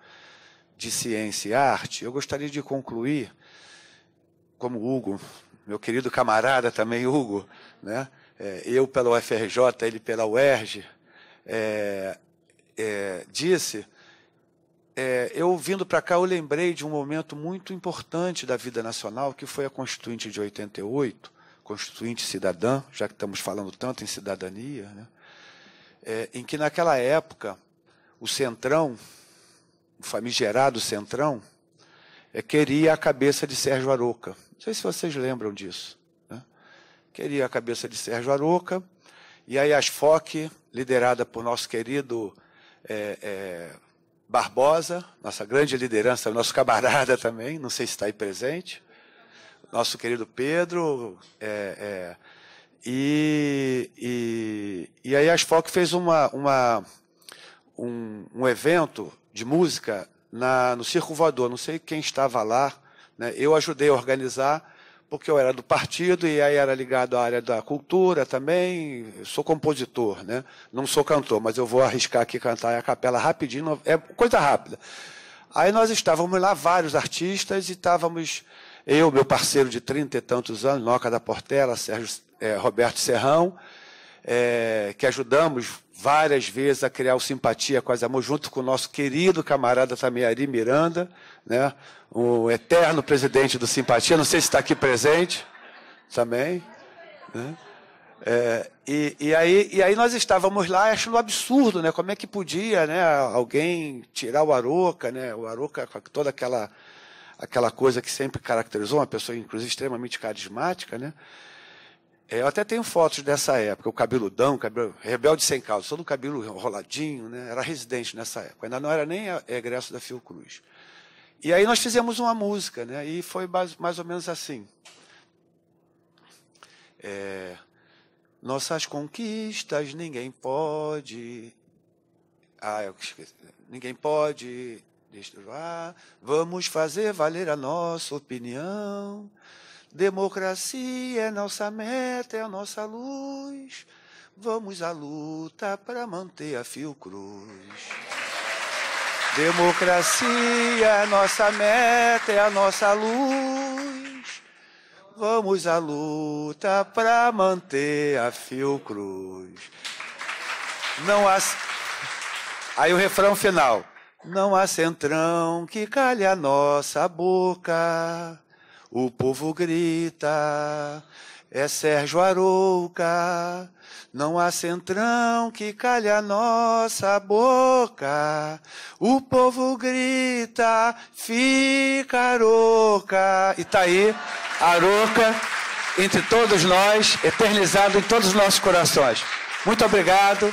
de ciência e arte, eu gostaria de concluir, como Hugo, meu querido camarada também, Hugo, né? É, eu pela UFRJ, ele pela UERJ, é, é, disse é, eu vindo para cá, eu lembrei de um momento muito importante da vida nacional, que foi a Constituinte de 88, Constituinte Cidadã, já que estamos falando tanto em cidadania, né? É, em que naquela época o Centrão, o famigerado Centrão, é, queria a cabeça de Sérgio Aroca. Não sei se vocês lembram disso. Né? Queria a cabeça de Sérgio Aroca, e aí as FOC, liderada por nosso querido é, é Barbosa, nossa grande liderança, nosso camarada também, não sei se está aí presente, nosso querido Pedro, é, é, e, e, e, aí a Asfoc fez uma, uma um, um, evento de música na, no Circo Voador, não sei quem estava lá, né? eu ajudei a organizar, porque eu era do partido e aí era ligado à área da cultura também. Eu sou compositor, né? Não sou cantor, mas eu vou arriscar aqui cantar a capela rapidinho, é coisa rápida. Aí nós estávamos lá, vários artistas, e estávamos, eu, meu parceiro de trinta e tantos anos, Noca da Portela, Sérgio, é, Roberto Serrão, é, que ajudamos várias vezes a criar o Simpatia Quase Amor, junto com o nosso querido camarada Tamiari Miranda, né? o eterno presidente do Simpatia, não sei se está aqui presente também. Né? É, e, e, aí, e aí nós estávamos lá achando absurdo, né? Como é que podia né, alguém tirar o Aroca, né? O Aroca com toda aquela, aquela coisa que sempre caracterizou, uma pessoa, inclusive, extremamente carismática, né? É, eu até tenho fotos dessa época, o cabeludão, cabelo, rebelde sem causa, todo o cabelo roladinho né? era residente nessa época, ainda não era nem é egresso da Fiocruz. E aí nós fizemos uma música, né? e foi mais, mais ou menos assim. É, nossas conquistas ninguém pode. Ah, eu esqueci. Ninguém pode. destruir ah, vamos fazer valer a nossa opinião. Democracia é nossa meta, é a nossa luz. Vamos à luta para manter a cruz Democracia é nossa meta, é a nossa luz. Vamos à luta para manter a cruz Não há. Aí o refrão final. Não há centrão que calhe a nossa boca. O povo grita, é Sérgio Arouca, não há centrão que calhe a nossa boca. O povo grita, fica Arouca. E tá aí, Arouca, entre todos nós, eternizado em todos os nossos corações. Muito obrigado.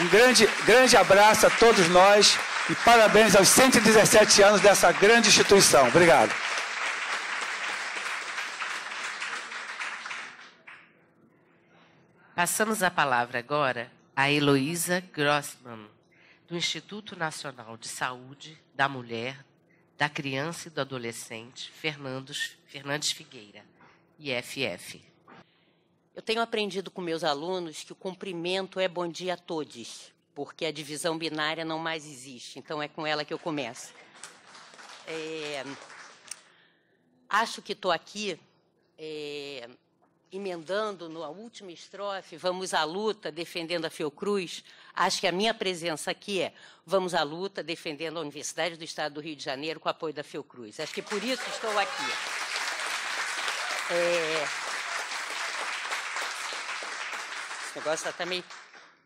Um grande, grande abraço a todos nós e parabéns aos 117 anos dessa grande instituição. Obrigado. Passamos a palavra agora a Heloísa Grossman, do Instituto Nacional de Saúde da Mulher, da Criança e do Adolescente, Fernandes, Fernandes Figueira, IFF. Eu tenho aprendido com meus alunos que o cumprimento é bom dia a todos, porque a divisão binária não mais existe. Então é com ela que eu começo. É, acho que estou aqui é, emendando na última estrofe, vamos à luta defendendo a Fiocruz, acho que a minha presença aqui é vamos à luta defendendo a Universidade do Estado do Rio de Janeiro com apoio da Fiocruz. Acho que por isso estou aqui. É... Esse negócio está meio...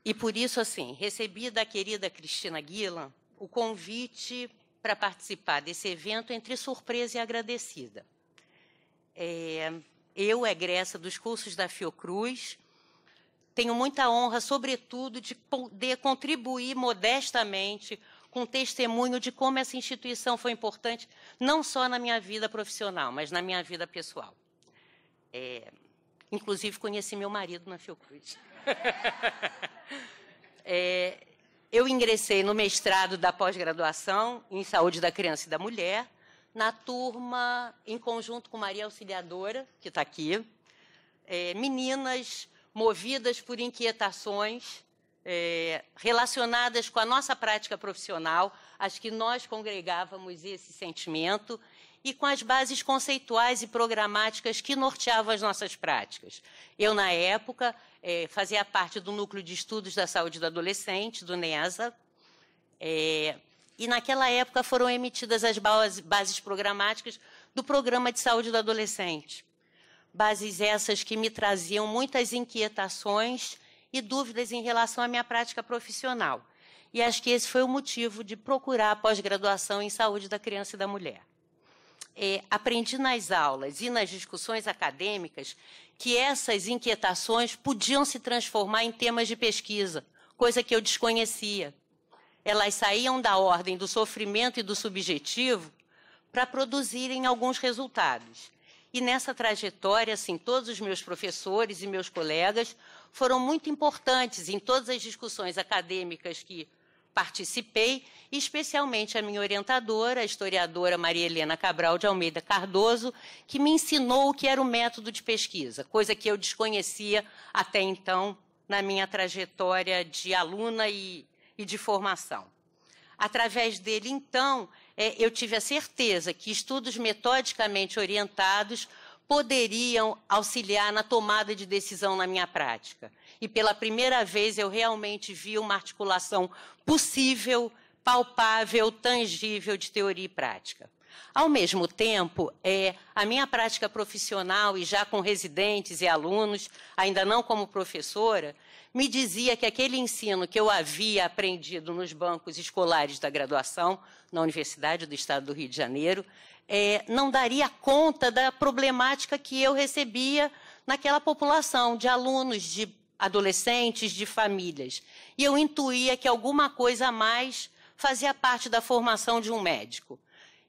E por isso, assim, recebi da querida Cristina Guilan o convite para participar desse evento entre surpresa e agradecida. É, eu, egressa dos cursos da Fiocruz, tenho muita honra, sobretudo, de poder contribuir modestamente com testemunho de como essa instituição foi importante, não só na minha vida profissional, mas na minha vida pessoal. É, inclusive, conheci meu marido na Fiocruz. é, eu ingressei no mestrado da pós-graduação em Saúde da Criança e da Mulher, na turma em conjunto com Maria Auxiliadora, que está aqui. É, meninas movidas por inquietações é, relacionadas com a nossa prática profissional, acho que nós congregávamos esse sentimento, e com as bases conceituais e programáticas que norteavam as nossas práticas. Eu, na época, é, fazia parte do Núcleo de Estudos da Saúde do Adolescente, do NESA, é, e naquela época foram emitidas as bases programáticas do Programa de Saúde do Adolescente. Bases essas que me traziam muitas inquietações e dúvidas em relação à minha prática profissional. E acho que esse foi o motivo de procurar a pós-graduação em saúde da criança e da mulher. É, aprendi nas aulas e nas discussões acadêmicas que essas inquietações podiam se transformar em temas de pesquisa, coisa que eu desconhecia elas saíam da ordem do sofrimento e do subjetivo para produzirem alguns resultados. E nessa trajetória, assim, todos os meus professores e meus colegas foram muito importantes em todas as discussões acadêmicas que participei, especialmente a minha orientadora, a historiadora Maria Helena Cabral de Almeida Cardoso, que me ensinou o que era o método de pesquisa, coisa que eu desconhecia até então na minha trajetória de aluna e e de formação. Através dele, então, é, eu tive a certeza que estudos metodicamente orientados poderiam auxiliar na tomada de decisão na minha prática. E pela primeira vez eu realmente vi uma articulação possível, palpável, tangível de teoria e prática. Ao mesmo tempo, é, a minha prática profissional, e já com residentes e alunos, ainda não como professora, me dizia que aquele ensino que eu havia aprendido nos bancos escolares da graduação, na Universidade do Estado do Rio de Janeiro, é, não daria conta da problemática que eu recebia naquela população de alunos, de adolescentes, de famílias. E eu intuía que alguma coisa a mais fazia parte da formação de um médico.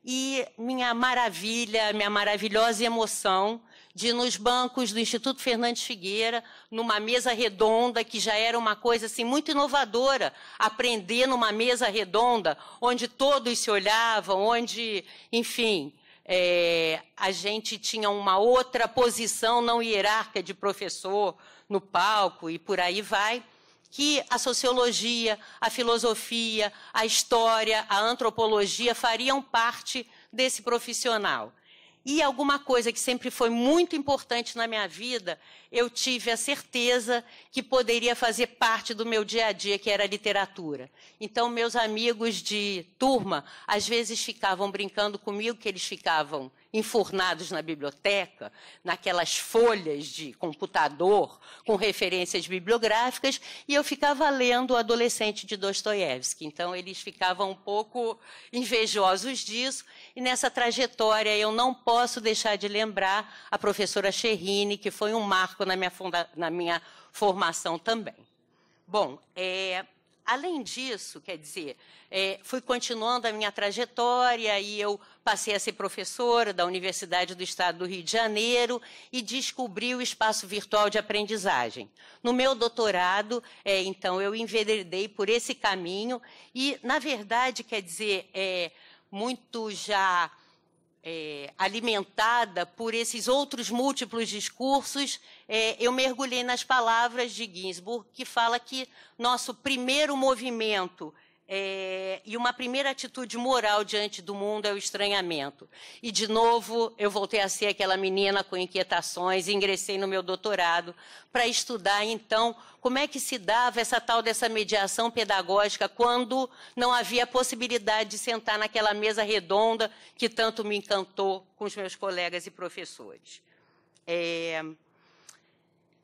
E minha maravilha, minha maravilhosa emoção de nos bancos do Instituto Fernandes Figueira, numa mesa redonda, que já era uma coisa assim muito inovadora, aprender numa mesa redonda, onde todos se olhavam, onde, enfim, é, a gente tinha uma outra posição não hierárquica de professor no palco e por aí vai que a sociologia, a filosofia, a história, a antropologia fariam parte desse profissional. E alguma coisa que sempre foi muito importante na minha vida, eu tive a certeza que poderia fazer parte do meu dia a dia, que era a literatura. Então, meus amigos de turma, às vezes ficavam brincando comigo, que eles ficavam enfurnados na biblioteca, naquelas folhas de computador com referências bibliográficas, e eu ficava lendo O Adolescente de Dostoiévski. Então, eles ficavam um pouco invejosos disso, e nessa trajetória eu não posso deixar de lembrar a professora Cherrini, que foi um marco na minha, na minha formação também. Bom, é, além disso, quer dizer, é, fui continuando a minha trajetória e eu Passei a ser professora da Universidade do Estado do Rio de Janeiro e descobri o espaço virtual de aprendizagem. No meu doutorado, é, então, eu enveredei por esse caminho e, na verdade, quer dizer, é, muito já é, alimentada por esses outros múltiplos discursos, é, eu mergulhei nas palavras de Ginsburg, que fala que nosso primeiro movimento é, e uma primeira atitude moral diante do mundo é o estranhamento. E, de novo, eu voltei a ser aquela menina com inquietações, ingressei no meu doutorado para estudar, então, como é que se dava essa tal dessa mediação pedagógica quando não havia possibilidade de sentar naquela mesa redonda que tanto me encantou com os meus colegas e professores. É,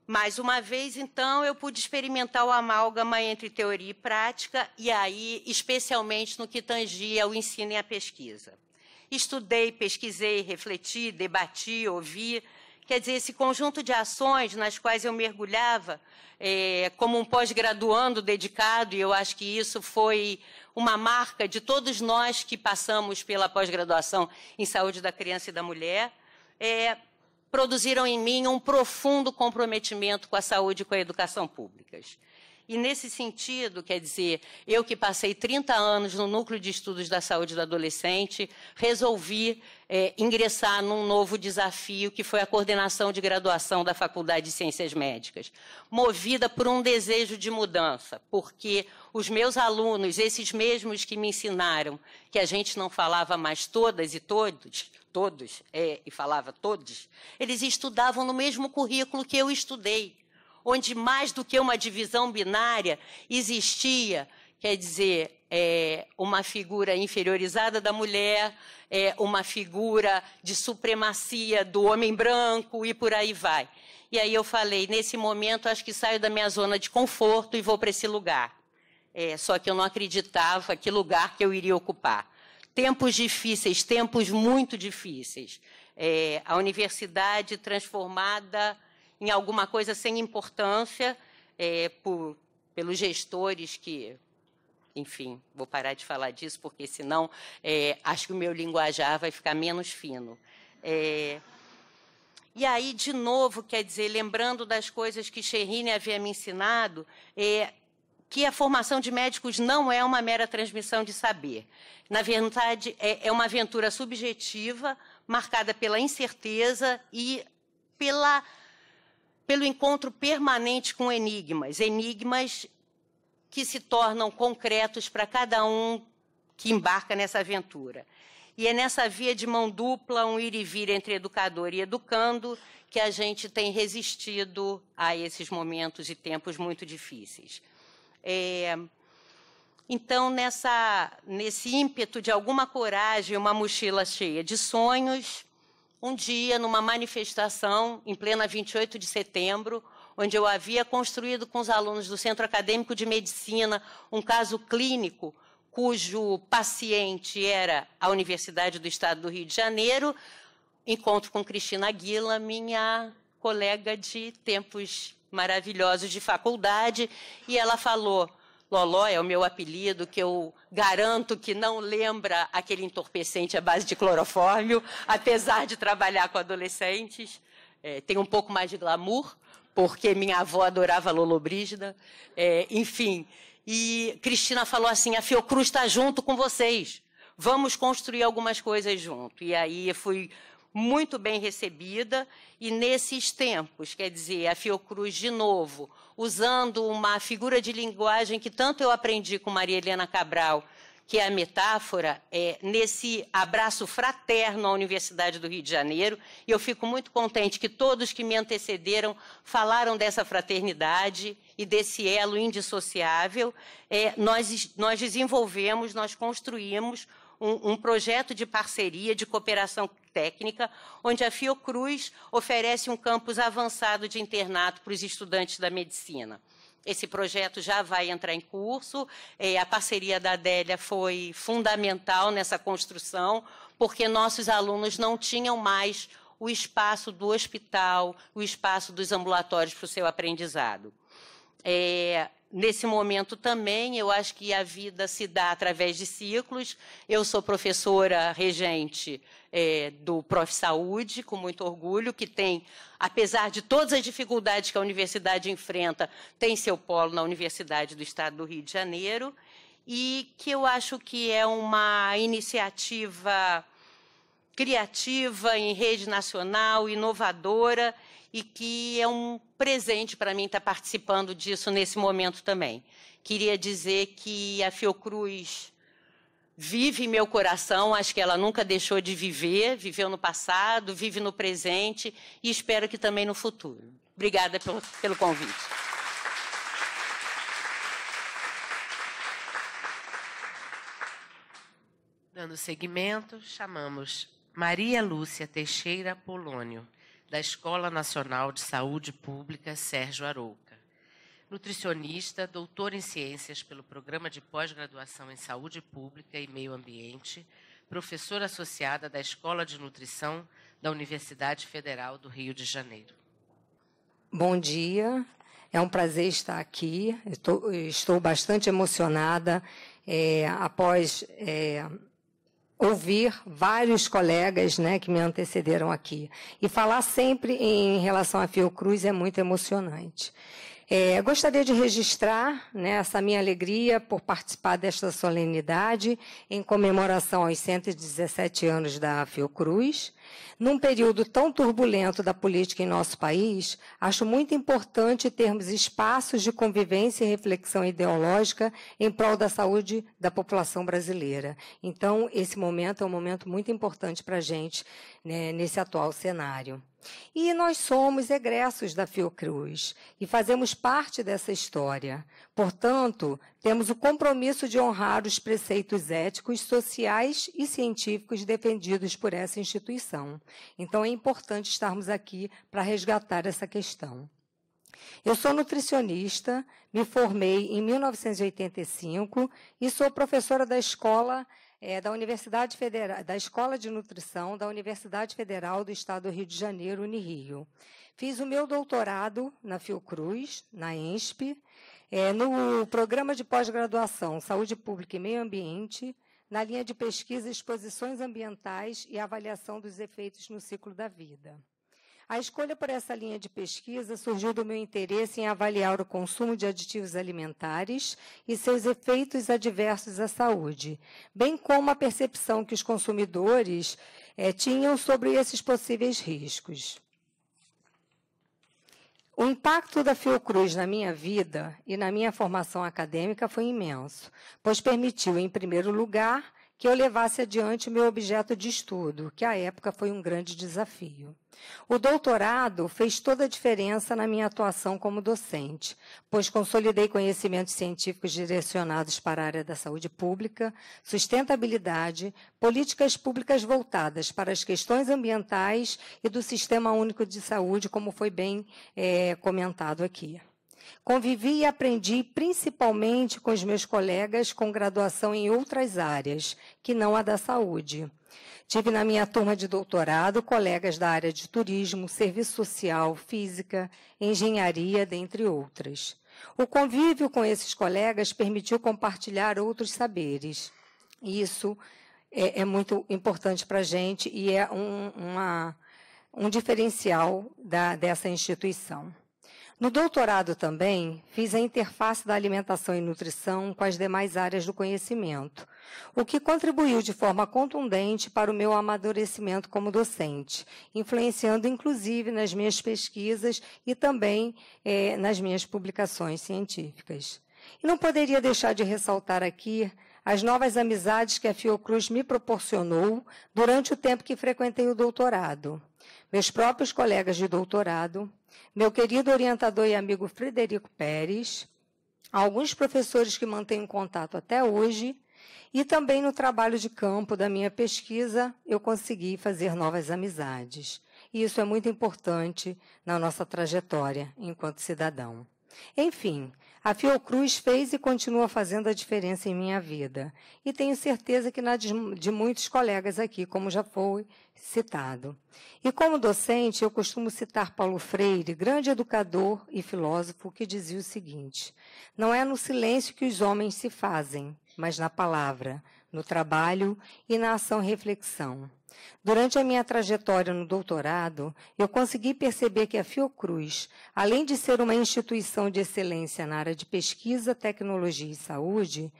mais uma vez, então, eu pude experimentar o amálgama entre teoria e prática, e aí, especialmente no que tangia o ensino e a pesquisa. Estudei, pesquisei, refleti, debati, ouvi. Quer dizer, esse conjunto de ações nas quais eu mergulhava é, como um pós-graduando dedicado, e eu acho que isso foi uma marca de todos nós que passamos pela pós-graduação em saúde da criança e da mulher, é, produziram em mim um profundo comprometimento com a saúde e com a educação públicas. E nesse sentido, quer dizer, eu que passei 30 anos no Núcleo de Estudos da Saúde do Adolescente, resolvi é, ingressar num novo desafio que foi a coordenação de graduação da Faculdade de Ciências Médicas, movida por um desejo de mudança, porque os meus alunos, esses mesmos que me ensinaram que a gente não falava mais todas e todos, todos, é, e falava todos, eles estudavam no mesmo currículo que eu estudei, onde mais do que uma divisão binária existia, quer dizer, é, uma figura inferiorizada da mulher, é, uma figura de supremacia do homem branco e por aí vai. E aí eu falei, nesse momento acho que saio da minha zona de conforto e vou para esse lugar. É, só que eu não acreditava que lugar que eu iria ocupar. Tempos difíceis, tempos muito difíceis. É, a universidade transformada em alguma coisa sem importância é, por, pelos gestores que enfim, vou parar de falar disso, porque senão é, acho que o meu linguajar vai ficar menos fino. É, e aí, de novo, quer dizer, lembrando das coisas que Cherine havia me ensinado, é, que a formação de médicos não é uma mera transmissão de saber. Na verdade, é, é, uma aventura subjetiva, marcada pela incerteza e pela, pelo encontro permanente com enigmas. Enigmas que se tornam concretos para cada um que embarca nessa aventura. E é nessa via de mão dupla, um ir e vir entre educador e educando, que a gente tem resistido a esses momentos e tempos muito difíceis. É, então, nessa, nesse ímpeto de alguma coragem, uma mochila cheia de sonhos, um dia, numa manifestação em plena 28 de setembro, onde eu havia construído com os alunos do Centro Acadêmico de Medicina um caso clínico cujo paciente era a Universidade do Estado do Rio de Janeiro, encontro com Cristina Aguila, minha colega de tempos maravilhosos de faculdade, e ela falou: Loló é o meu apelido, que eu garanto que não lembra aquele entorpecente à base de clorofórmio, apesar de trabalhar com adolescentes. É, tem um pouco mais de glamour, porque minha avó adorava Lolo Brígida. É, enfim, e Cristina falou assim: a Fiocruz está junto com vocês. Vamos construir algumas coisas junto. E aí eu fui muito bem recebida e nesses tempos, quer dizer, a Fiocruz de novo, usando uma figura de linguagem que tanto eu aprendi com Maria Helena Cabral, que é a metáfora, é, nesse abraço fraterno à Universidade do Rio de Janeiro. E eu fico muito contente que todos que me antecederam falaram dessa fraternidade e desse elo indissociável. É, nós, nós desenvolvemos, nós construímos um, um projeto de parceria, de cooperação técnica, onde a Fiocruz oferece um campus avançado de internato para os estudantes da medicina. Esse projeto já vai entrar em curso. É, a parceria da Adélia foi fundamental nessa construção, porque nossos alunos não tinham mais o espaço do hospital, o espaço dos ambulatórios para o seu aprendizado. É, Nesse momento também, eu acho que a vida se dá através de ciclos. Eu sou professora regente é, do Prof. Saúde, com muito orgulho, que tem, apesar de todas as dificuldades que a universidade enfrenta, tem seu polo na Universidade do Estado do Rio de Janeiro, e que eu acho que é uma iniciativa criativa, em rede nacional, inovadora e que é um presente para mim estar tá participando disso nesse momento também. Queria dizer que a Fiocruz vive meu coração, acho que ela nunca deixou de viver, viveu no passado, vive no presente e espero que também no futuro. Obrigada pelo, pelo convite. Dando seguimento, chamamos Maria Lúcia Teixeira Polônio da Escola Nacional de Saúde Pública Sérgio Arouca. Nutricionista, doutor em ciências pelo Programa de Pós-Graduação em Saúde Pública e Meio Ambiente, professora associada da Escola de Nutrição da Universidade Federal do Rio de Janeiro. Bom dia, é um prazer estar aqui. Estou, estou bastante emocionada é, após é, ouvir vários colegas, né, que me antecederam aqui. E falar sempre em relação à Fiocruz é muito emocionante. É, gostaria de registrar né, essa minha alegria por participar desta solenidade em comemoração aos 117 anos da Fiocruz. Num período tão turbulento da política em nosso país, acho muito importante termos espaços de convivência e reflexão ideológica em prol da saúde da população brasileira. Então, esse momento é um momento muito importante para a gente né, nesse atual cenário. E nós somos egressos da Fiocruz e fazemos parte dessa história. Portanto, temos o compromisso de honrar os preceitos éticos, sociais e científicos defendidos por essa instituição. Então é importante estarmos aqui para resgatar essa questão. Eu sou nutricionista, me formei em 1985 e sou professora da escola é, da Universidade Federal, da Escola de Nutrição da Universidade Federal do Estado do Rio de Janeiro, Unirio. Fiz o meu doutorado na Fiocruz, na ENSP, é, no programa de pós-graduação Saúde Pública e Meio Ambiente, na linha de pesquisa exposições ambientais e avaliação dos efeitos no ciclo da vida. A escolha por essa linha de pesquisa surgiu do meu interesse em avaliar o consumo de aditivos alimentares e seus efeitos adversos à saúde, bem como a percepção que os consumidores é, tinham sobre esses possíveis riscos. O impacto da Fiocruz na minha vida e na minha formação acadêmica foi imenso, pois permitiu, em primeiro lugar, que eu levasse adiante o meu objeto de estudo, que à época foi um grande desafio. O doutorado fez toda a diferença na minha atuação como docente, pois consolidei conhecimentos científicos direcionados para a área da saúde pública, sustentabilidade, políticas públicas voltadas para as questões ambientais e do Sistema Único de Saúde, como foi bem é, comentado aqui. Convivi e aprendi principalmente com os meus colegas com graduação em outras áreas, que não a da saúde. Tive na minha turma de doutorado colegas da área de turismo, serviço social, física, engenharia, dentre outras. O convívio com esses colegas permitiu compartilhar outros saberes. Isso é, é muito importante para a gente e é um, uma, um diferencial da, dessa instituição. No doutorado também, fiz a interface da alimentação e nutrição com as demais áreas do conhecimento, o que contribuiu de forma contundente para o meu amadurecimento como docente, influenciando inclusive nas minhas pesquisas e também é, nas minhas publicações científicas. E não poderia deixar de ressaltar aqui as novas amizades que a Fiocruz me proporcionou durante o tempo que frequentei o doutorado, meus próprios colegas de doutorado, meu querido orientador e amigo Frederico Pérez, alguns professores que mantenho contato até hoje, e também no trabalho de campo da minha pesquisa, eu consegui fazer novas amizades. E isso é muito importante na nossa trajetória enquanto cidadão. Enfim, a Fiocruz fez e continua fazendo a diferença em minha vida. E tenho certeza que na de muitos colegas aqui, como já foi citado. E como docente, eu costumo citar Paulo Freire, grande educador e filósofo, que dizia o seguinte: Não é no silêncio que os homens se fazem, mas na palavra, no trabalho e na ação reflexão. Durante a minha trajetória no doutorado, eu consegui perceber que a Fiocruz, além de ser uma instituição de excelência na área de pesquisa, tecnologia e saúde,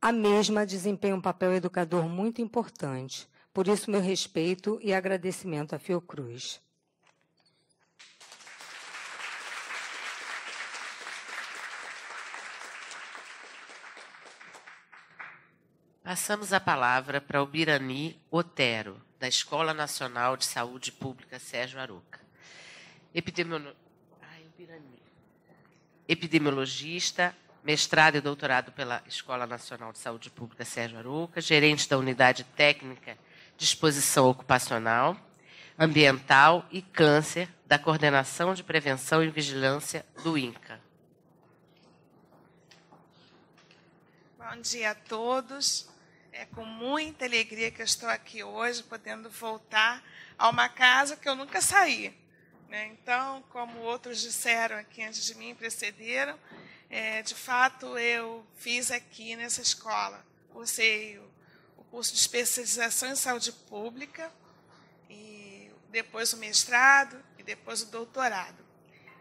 a mesma desempenha um papel educador muito importante. Por isso, meu respeito e agradecimento à Fiocruz. Passamos a palavra para o Birani Otero da Escola Nacional de Saúde Pública Sérgio Aruca. Epidemiolo... Epidemiologista, mestrado e doutorado pela Escola Nacional de Saúde Pública Sérgio Aruca, gerente da Unidade Técnica de Exposição Ocupacional, Ambiental e Câncer da Coordenação de Prevenção e Vigilância do INCA. Bom dia a todos. É com muita alegria que eu estou aqui hoje, podendo voltar a uma casa que eu nunca saí. Né? Então, como outros disseram aqui antes de mim, precederam, é, de fato eu fiz aqui nessa escola. Cursei o curso de especialização em saúde pública, e depois o mestrado e depois o doutorado.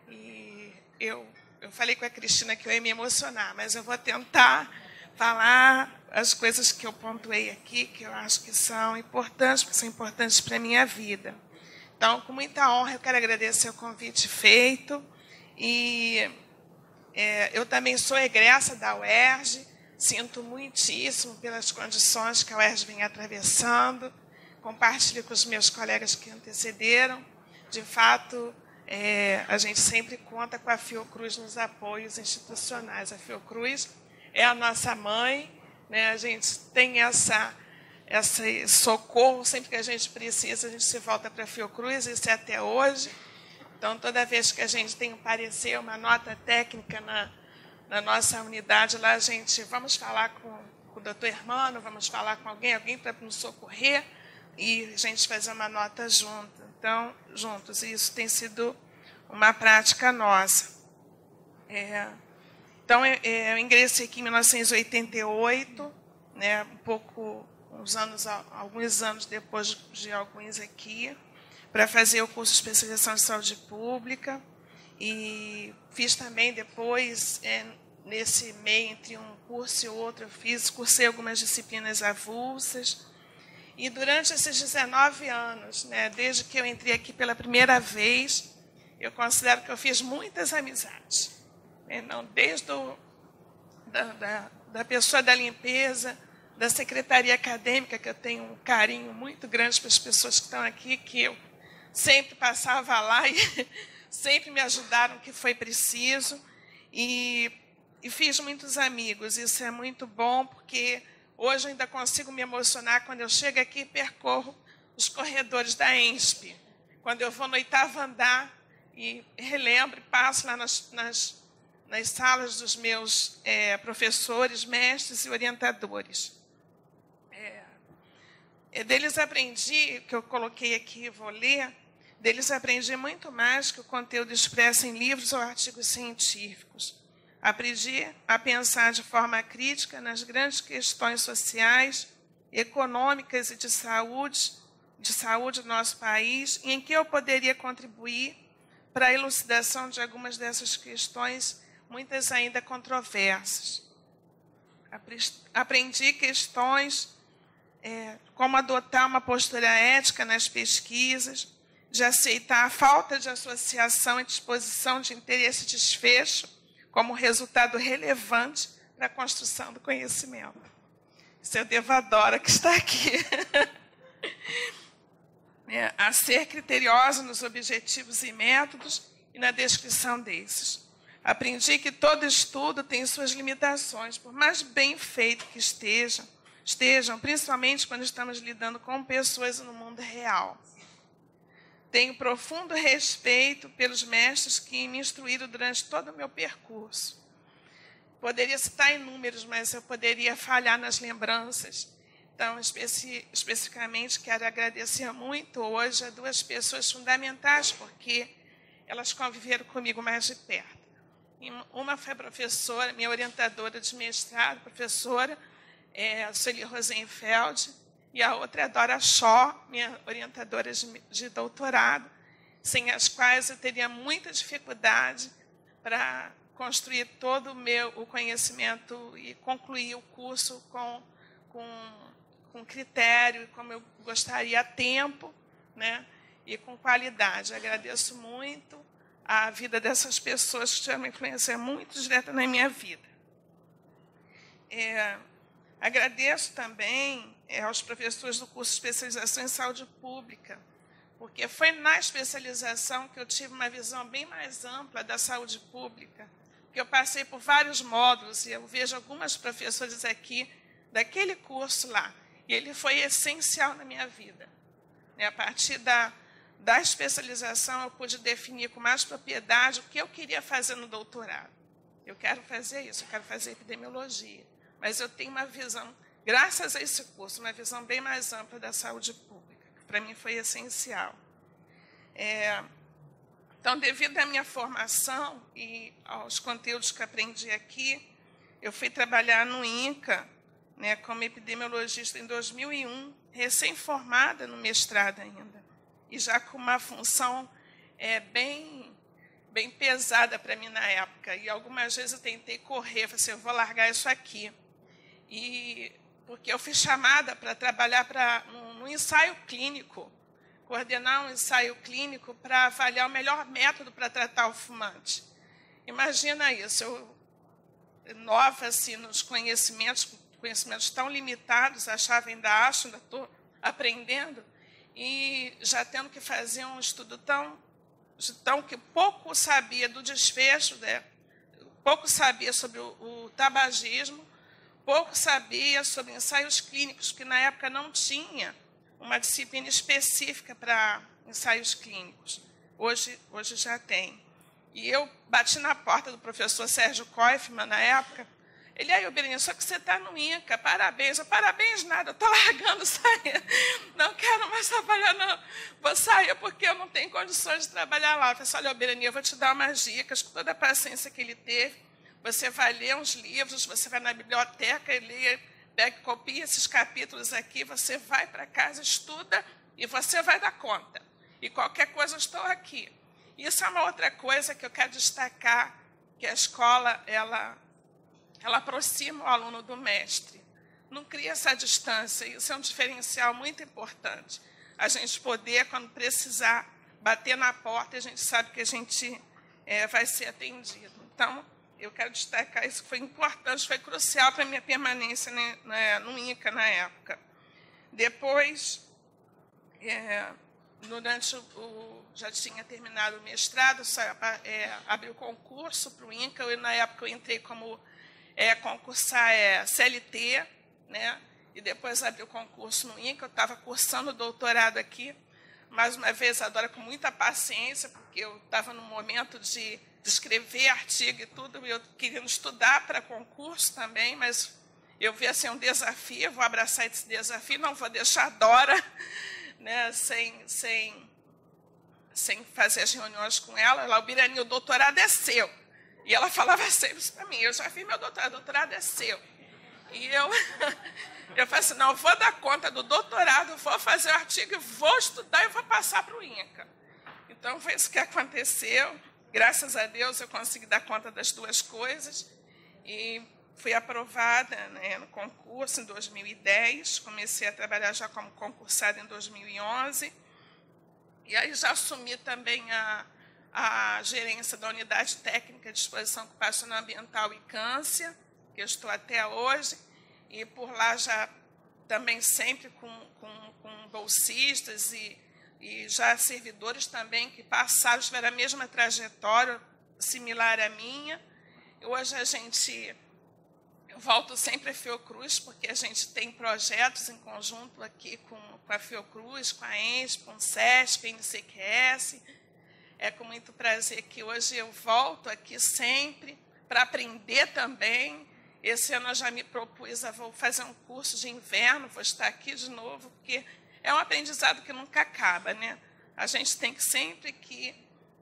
E eu, eu falei com a Cristina que eu ia me emocionar, mas eu vou tentar Está lá as coisas que eu pontuei aqui, que eu acho que são importantes, porque são importantes para a minha vida. Então, com muita honra, eu quero agradecer o convite feito. E é, eu também sou egressa da UERJ, sinto muitíssimo pelas condições que a UERJ vem atravessando. Compartilho com os meus colegas que antecederam. De fato, é, a gente sempre conta com a Fiocruz nos apoios institucionais. A Fiocruz é a nossa mãe, né? A gente tem essa esse socorro sempre que a gente precisa, a gente se volta para Fiocruz, isso é até hoje. Então, toda vez que a gente tem um parecer, uma nota técnica na, na nossa unidade, lá a gente vamos falar com, com o doutor Hermano, vamos falar com alguém, alguém para nos socorrer e a gente fazer uma nota junto. Então, juntos. E isso tem sido uma prática nossa. É, então, eu, ingressei aqui em 1988, né, um pouco, uns anos, alguns anos depois de, alguns aqui, para fazer o curso de especialização em saúde pública. E fiz também depois, é, nesse meio entre um curso e outro, eu fiz, cursei algumas disciplinas avulsas. E durante esses 19 anos, né, desde que eu entrei aqui pela primeira vez, eu considero que eu fiz muitas amizades. Né, desde o, da, da, da pessoa da limpeza, da secretaria acadêmica, que eu tenho um carinho muito grande para as pessoas que estão aqui, que eu sempre passava lá e sempre me ajudaram que foi preciso. E, e fiz muitos amigos. Isso é muito bom, porque hoje ainda consigo me emocionar quando eu chego aqui e percorro os corredores da ENSP. Quando eu vou no oitavo andar e relembro e passo lá nas, nas nas salas dos meus é, professores, mestres e orientadores. É, é, deles aprendi, que eu coloquei aqui e vou ler, deles aprendi muito mais que o conteúdo expresso em livros ou artigos científicos. Aprendi a pensar de forma crítica nas grandes questões sociais, econômicas e de saúde, de saúde do nosso país, e em que eu poderia contribuir para a elucidação de algumas dessas questões muitas ainda controversas. Aprendi questões é, como adotar uma postura ética nas pesquisas, de aceitar a falta de associação e disposição de interesse desfecho como resultado relevante para a construção do conhecimento. Isso eu devo adora que está aqui. é, a ser criteriosa nos objetivos e métodos e na descrição desses. Aprendi que todo estudo tem suas limitações, por mais bem feito que estejam, estejam, principalmente quando estamos lidando com pessoas no mundo real. Tenho profundo respeito pelos mestres que me instruíram durante todo o meu percurso. Poderia citar inúmeros, mas eu poderia falhar nas lembranças. Então, especi especificamente, quero agradecer muito hoje a duas pessoas fundamentais, porque elas conviveram comigo mais de perto. Uma foi a professora, minha orientadora de mestrado, professora é, Sueli Rosenfeld, e a outra é a Dora Shaw, minha orientadora de, de doutorado, sem as quais eu teria muita dificuldade para construir todo o meu o conhecimento e concluir o curso com, com, com critério, como eu gostaria, a tempo né, e com qualidade. agradeço muito a vida dessas pessoas que já me é muito direta na minha vida. É, agradeço também é, aos professores do curso de especialização em saúde pública, porque foi na especialização que eu tive uma visão bem mais ampla da saúde pública, que eu passei por vários módulos e eu vejo algumas professores aqui daquele curso lá, e ele foi essencial na minha vida. Né, a partir da da especialização, eu pude definir com mais propriedade o que eu queria fazer no doutorado. Eu quero fazer isso, eu quero fazer epidemiologia. Mas eu tenho uma visão, graças a esse curso, uma visão bem mais ampla da saúde pública, que para mim foi essencial. É, então, devido à minha formação e aos conteúdos que aprendi aqui, eu fui trabalhar no INCA né, como epidemiologista em 2001, recém-formada no mestrado ainda e já com uma função é, bem bem pesada para mim na época. E algumas vezes eu tentei correr, falei assim, eu vou largar isso aqui. E porque eu fui chamada para trabalhar para um, um, ensaio clínico, coordenar um ensaio clínico para avaliar o melhor método para tratar o fumante. Imagina isso, eu nova assim nos conhecimentos, conhecimentos tão limitados, achava ainda acho, ainda estou aprendendo e já tendo que fazer um estudo tão, tão que pouco sabia do desfecho, né? pouco sabia sobre o, o tabagismo, pouco sabia sobre ensaios clínicos, que na época não tinha uma disciplina específica para ensaios clínicos. Hoje, hoje já tem. E eu bati na porta do professor Sérgio Koifman na época ele, aí, Oberinha, só que você está no INCA, parabéns. Eu, parabéns nada, estou largando, saia. Não quero mais trabalhar, não. Vou sair porque eu não tenho condições de trabalhar lá. Eu falei assim, olha, Oberinha, eu vou te dar umas dicas, com toda a paciência que ele teve. Você vai ler uns livros, você vai na biblioteca e lê, pega, copia esses capítulos aqui, você vai para casa, estuda e você vai dar conta. E qualquer coisa, eu estou aqui. Isso é uma outra coisa que eu quero destacar, que a escola, ela ela aproxima o aluno do mestre. Não cria essa distância. Isso é um diferencial muito importante. A gente poder, quando precisar, bater na porta a gente sabe que a gente é, vai ser atendido. Então, eu quero destacar isso, foi importante, foi crucial para a minha permanência né, no INCA na época. Depois, é, durante o, já tinha terminado o mestrado, só, é, abri o concurso para o INCA, e na época eu entrei como é, concursar é, CLT, né? e depois abri o concurso no INCA, eu estava cursando o doutorado aqui, mais uma vez, adora com muita paciência, porque eu estava no momento de, de escrever artigo e tudo, e eu querendo estudar para concurso também, mas eu vi assim um desafio, vou abraçar esse desafio, não vou deixar a Dora né, sem, sem, sem fazer as reuniões com ela. Laubirani, o doutorado é seu. E ela falava sempre para mim, eu já fiz meu doutorado, o doutorado é seu. E eu, eu falei assim, não, vou dar conta do doutorado, vou fazer o artigo, vou estudar e vou passar para o INCA. Então, foi isso que aconteceu. Graças a Deus, eu consegui dar conta das duas coisas. E fui aprovada né, no concurso em 2010. Comecei a trabalhar já como concursada em 2011. E aí já assumi também a, a gerência da Unidade Técnica de Exposição Ocupacional Ambiental e Câncer, que eu estou até hoje, e por lá já também sempre com, com, com bolsistas e, e já servidores também que passaram, tiveram a mesma trajetória similar à minha. Hoje a gente, eu volto sempre a Fiocruz, porque a gente tem projetos em conjunto aqui com, com a Fiocruz, com a ENSP, com o SESP, NCQS, é com muito prazer que hoje eu volto aqui sempre para aprender também. Esse ano eu já me propus a vou fazer um curso de inverno, vou estar aqui de novo, porque é um aprendizado que nunca acaba, né? A gente tem que sempre que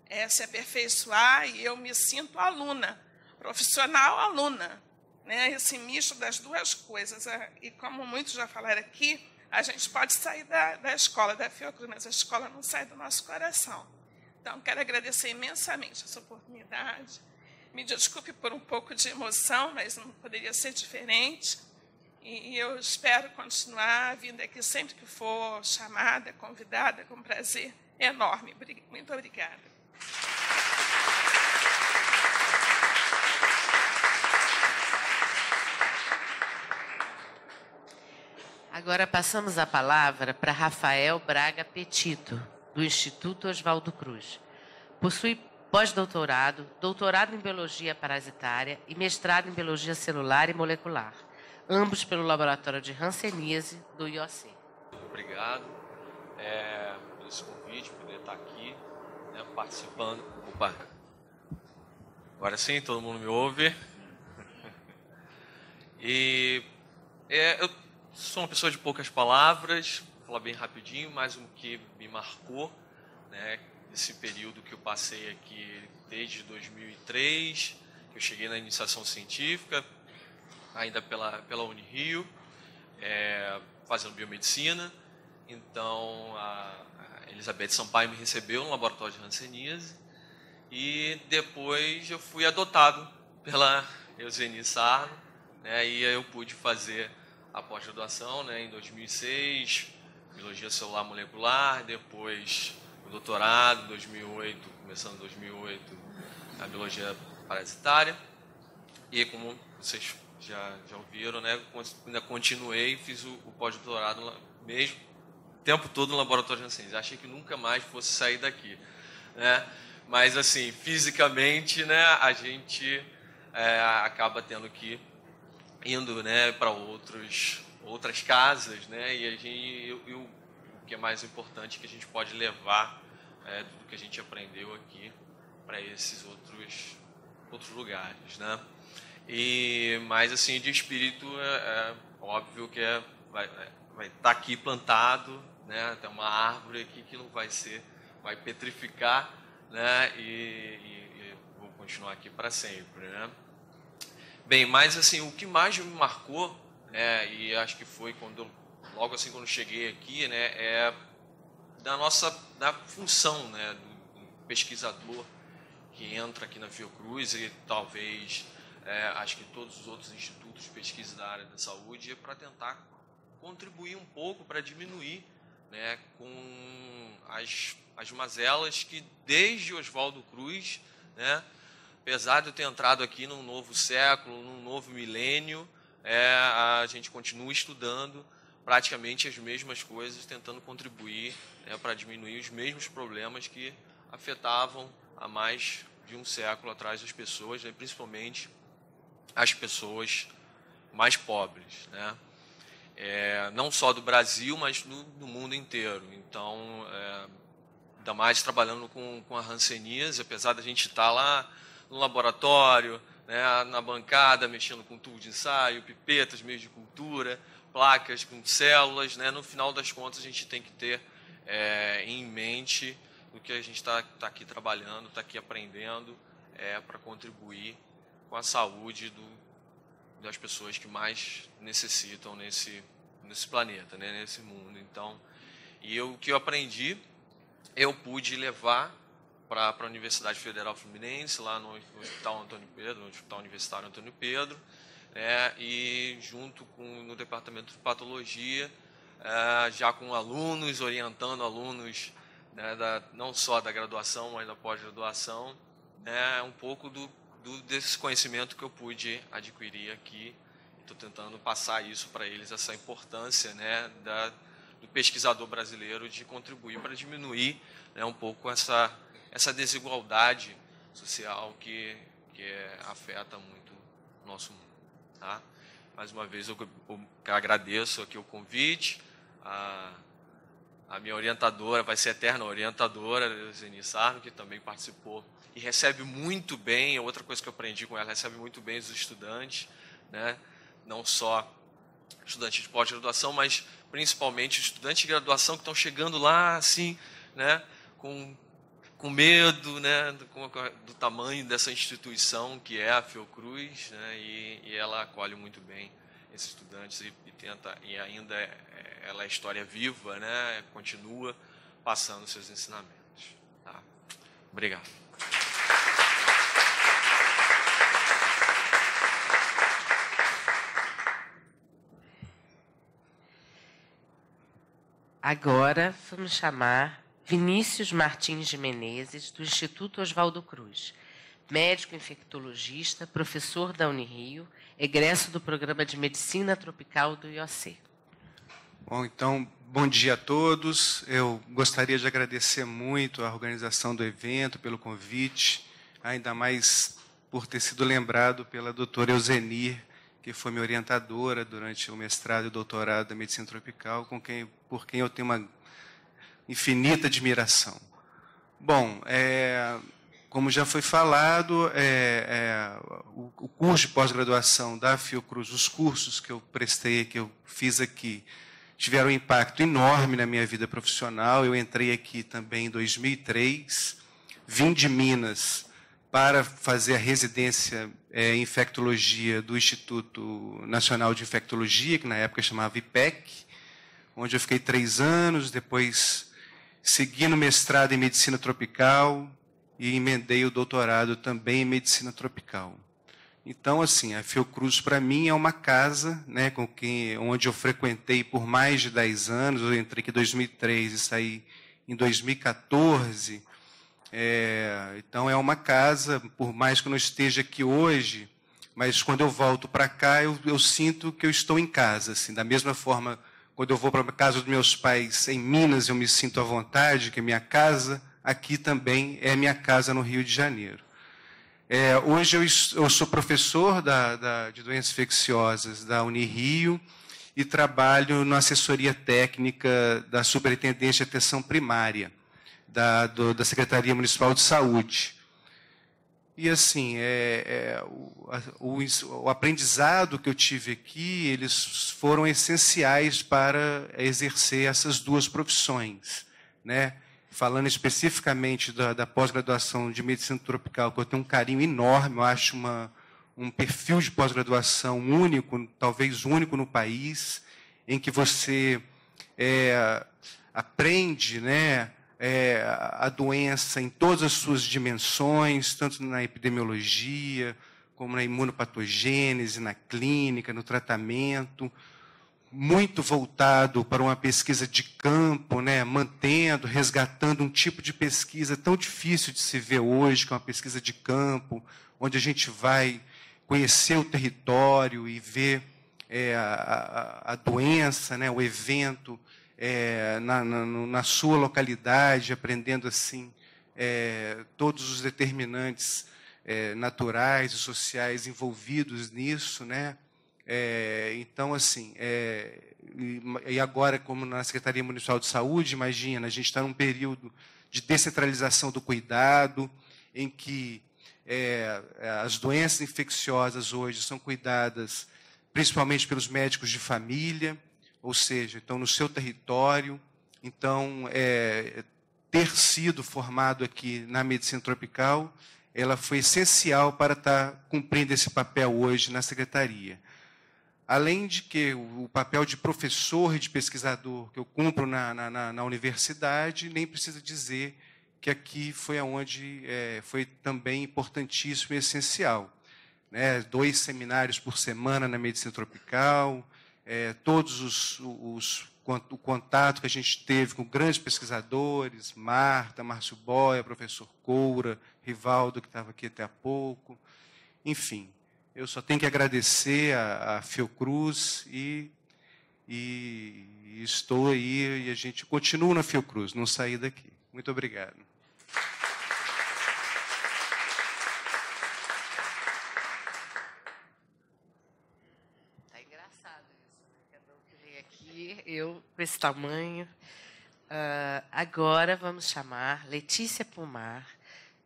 é, se aperfeiçoar e eu me sinto aluna, profissional aluna, né? Esse misto das duas coisas. É, e como muitos já falaram aqui, a gente pode sair da, da escola da Fiocruz, mas a escola não sai do nosso coração. Então, quero agradecer imensamente essa oportunidade. Me desculpe por um pouco de emoção, mas não poderia ser diferente. E eu espero continuar vindo aqui sempre que for chamada, convidada, com prazer enorme. Muito obrigada. Agora passamos a palavra para Rafael Braga Petito do Instituto Oswaldo Cruz. Possui pós-doutorado, doutorado em biologia parasitária e mestrado em biologia celular e molecular, ambos pelo laboratório de Hanseníase do IOC. Obrigado é, por esse convite, poder estar aqui né, participando. Opa. Agora sim, todo mundo me ouve. E é, eu sou uma pessoa de poucas palavras, falar bem rapidinho, mais um que me marcou, né? Esse período que eu passei aqui desde 2003, que eu cheguei na iniciação científica, ainda pela, pela Unirio, é, fazendo biomedicina. Então, a, a Elizabeth Sampaio me recebeu no laboratório de Hanseníase e depois eu fui adotado pela Eugenie Sarno, né, e aí eu pude fazer a pós-graduação né, em 2006, biologia celular molecular, depois o doutorado, 2008, começando em 2008, a biologia parasitária. E como vocês já, já ouviram, né, ainda continuei, fiz o, o pós-doutorado mesmo, o tempo todo no laboratório de ciência. Achei que nunca mais fosse sair daqui, né? Mas assim, fisicamente, né, a gente é, acaba tendo que indo, né, para outros outras casas, né? E a gente, o, o que é mais importante que a gente pode levar é, tudo que a gente aprendeu aqui para esses outros outros lugares, né? E mas assim de espírito é, é óbvio que é, vai é, vai estar tá aqui plantado, né? Tem uma árvore aqui que não vai ser, vai petrificar, né? E, e, e vou continuar aqui para sempre, né? Bem, mas assim o que mais me marcou né, e acho que foi quando logo assim quando cheguei aqui, né, é da nossa da função, né, do pesquisador que entra aqui na Fiocruz e talvez é, acho que todos os outros institutos de pesquisa da área da saúde é para tentar contribuir um pouco para diminuir, né, com as as mazelas que desde Oswaldo Cruz, né, apesar de eu ter entrado aqui num novo século, num novo milênio, é, a gente continua estudando praticamente as mesmas coisas, tentando contribuir né, para diminuir os mesmos problemas que afetavam há mais de um século atrás as pessoas, né, principalmente as pessoas mais pobres, né? É, não só do Brasil, mas no, mundo inteiro. Então, é, ainda mais trabalhando com, com a Hanseníase, apesar da gente estar tá lá no laboratório, né, na bancada, mexendo com tubo de ensaio, pipetas, meios de cultura, placas com células. Né? No final das contas, a gente tem que ter é, em mente o que a gente está tá aqui trabalhando, está aqui aprendendo é, para contribuir com a saúde do, das pessoas que mais necessitam nesse, nesse planeta, né? nesse mundo. Então, e eu, o que eu aprendi, eu pude levar para a Universidade Federal Fluminense, lá no, Hospital Antônio Pedro, no Hospital Universitário Antônio Pedro, né, e junto com no Departamento de Patologia, é, já com alunos, orientando alunos né, da, não só da graduação, mas da pós-graduação, né, um pouco do, do, desse conhecimento que eu pude adquirir aqui. Estou tentando passar isso para eles, essa importância né, da, do pesquisador brasileiro de contribuir para diminuir né, um pouco essa essa desigualdade social que, que é, afeta muito o nosso mundo. Tá? Mais uma vez, eu, eu agradeço aqui o convite. A, a minha orientadora, vai ser eterna orientadora, Zeni Sarno, que também participou e recebe muito bem, outra coisa que eu aprendi com ela, recebe muito bem os estudantes, né? não só estudantes de pós-graduação, mas principalmente estudantes de graduação que estão chegando lá, assim, né? com com medo né, do, do, tamanho dessa instituição que é a Fiocruz, né, e, e ela acolhe muito bem esses estudantes e, e tenta, e ainda é, é ela é história viva, né, continua passando seus ensinamentos. Tá? Obrigado. Agora vamos chamar Vinícius Martins de Menezes, do Instituto Oswaldo Cruz, médico infectologista, professor da Unirio, egresso do Programa de Medicina Tropical do IOC. Bom, então, bom dia a todos. Eu gostaria de agradecer muito a organização do evento, pelo convite, ainda mais por ter sido lembrado pela doutora Eusenir, que foi minha orientadora durante o mestrado e doutorado da medicina tropical, com quem, por quem eu tenho uma infinita admiração. Bom, é, como já foi falado, é, é, o, o, curso de pós-graduação da Fiocruz, os cursos que eu prestei, que eu fiz aqui, tiveram um impacto enorme na minha vida profissional. Eu entrei aqui também em 2003, vim de Minas para fazer a residência é, em infectologia do Instituto Nacional de Infectologia, que na época chamava IPEC, onde eu fiquei três anos, depois segui no mestrado em medicina tropical e emendei o doutorado também em medicina tropical. Então, assim, a Fiocruz para mim é uma casa, né, com quem, onde eu frequentei por mais de 10 anos. Eu entrei aqui em 2003 e saí em 2014. É, então, é uma casa, por mais que eu não esteja aqui hoje, mas quando eu volto para cá, eu, eu, sinto que eu estou em casa. Assim, da mesma forma quando eu vou para a casa dos meus pais em Minas, eu me sinto à vontade, que é minha casa. Aqui também é minha casa no Rio de Janeiro. É, hoje eu, eu, sou professor da, da, de doenças infecciosas da Unirio e trabalho na assessoria técnica da Superintendência de Atenção Primária da, do, da Secretaria Municipal de Saúde. E assim, é, é o, o, o, aprendizado que eu tive aqui, eles foram essenciais para exercer essas duas profissões. Né? Falando especificamente da, da pós-graduação de medicina tropical, que eu tenho um carinho enorme, eu acho uma, um perfil de pós-graduação único, talvez único no país, em que você é, aprende, né? é, a doença em todas as suas dimensões, tanto na epidemiologia, como na imunopatogênese, na clínica, no tratamento, muito voltado para uma pesquisa de campo, né, mantendo, resgatando um tipo de pesquisa tão difícil de se ver hoje, que é uma pesquisa de campo, onde a gente vai conhecer o território e ver é, a, a, a doença, né, o evento é, na, na, na, sua localidade, aprendendo assim é, todos os determinantes é, naturais e sociais envolvidos nisso, né? É, então, assim, é, e, e agora, como na Secretaria Municipal de Saúde, imagina, a gente está num período de descentralização do cuidado, em que é, as doenças infecciosas hoje são cuidadas principalmente pelos médicos de família, ou seja, então no seu território, então é, ter sido formado aqui na medicina tropical, ela foi essencial para estar tá cumprindo esse papel hoje na secretaria. Além de que o papel de professor e de pesquisador que eu cumpro na, na, na universidade, nem precisa dizer que aqui foi aonde é, foi também importantíssimo e essencial. Né? Dois seminários por semana na medicina tropical, é, todos os, os o contato que a gente teve com grandes pesquisadores, Marta, Márcio Boia, professor Coura, Rivaldo, que estava aqui até há pouco. Enfim, eu só tenho que agradecer a, a Fiocruz e, e, e estou aí e a gente continua na Fiocruz, não saí daqui. Muito obrigado. eu com esse tamanho. Uh, agora vamos chamar Letícia Pumar,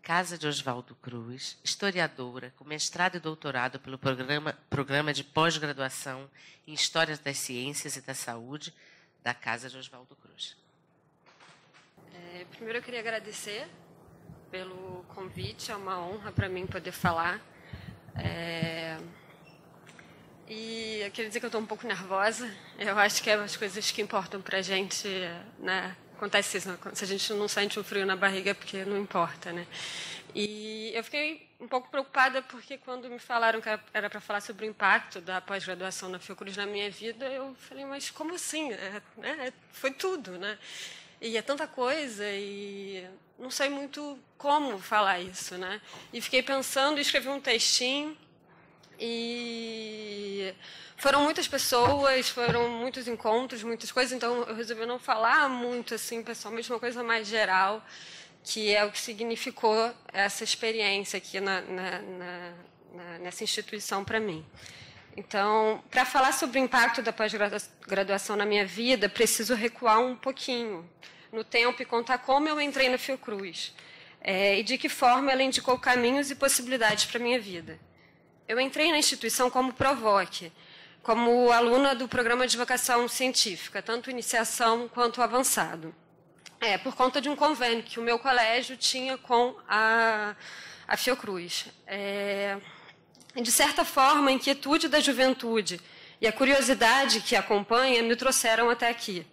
Casa de Oswaldo Cruz, historiadora, com mestrado e doutorado pelo Programa, programa de Pós-Graduação em História das Ciências e da Saúde da Casa de Oswaldo Cruz. É, primeiro eu queria agradecer pelo convite, é uma honra para mim poder falar. É e eu queria dizer que eu estou um pouco nervosa. Eu acho que é as coisas que importam para a gente, né? Acontece isso, se a gente não sente um frio na barriga, é porque não importa, né? E eu fiquei um pouco preocupada porque quando me falaram que era para falar sobre o impacto da pós-graduação na Fiocruz na minha vida, eu falei, mas como assim? É, né, é, foi tudo, né? E é tanta coisa e não sei muito como falar isso, né? E fiquei pensando, escrevi um textinho e foram muitas pessoas, foram muitos encontros, muitas coisas, então eu resolvi não falar muito assim, pessoalmente, uma coisa mais geral, que é o que significou essa experiência aqui na, na, na, nessa instituição para mim. Então, para falar sobre o impacto da pós-graduação na minha vida, preciso recuar um pouquinho no tempo e contar como eu entrei na Fiocruz é, e de que forma ela indicou caminhos e possibilidades para minha vida. Eu entrei na instituição como provoque, como aluna do programa de vocação científica, tanto iniciação quanto avançado. É, por conta de um convênio que o meu colégio tinha com a, a Fiocruz. É, de certa forma, a inquietude da juventude e a curiosidade que acompanha me trouxeram até aqui.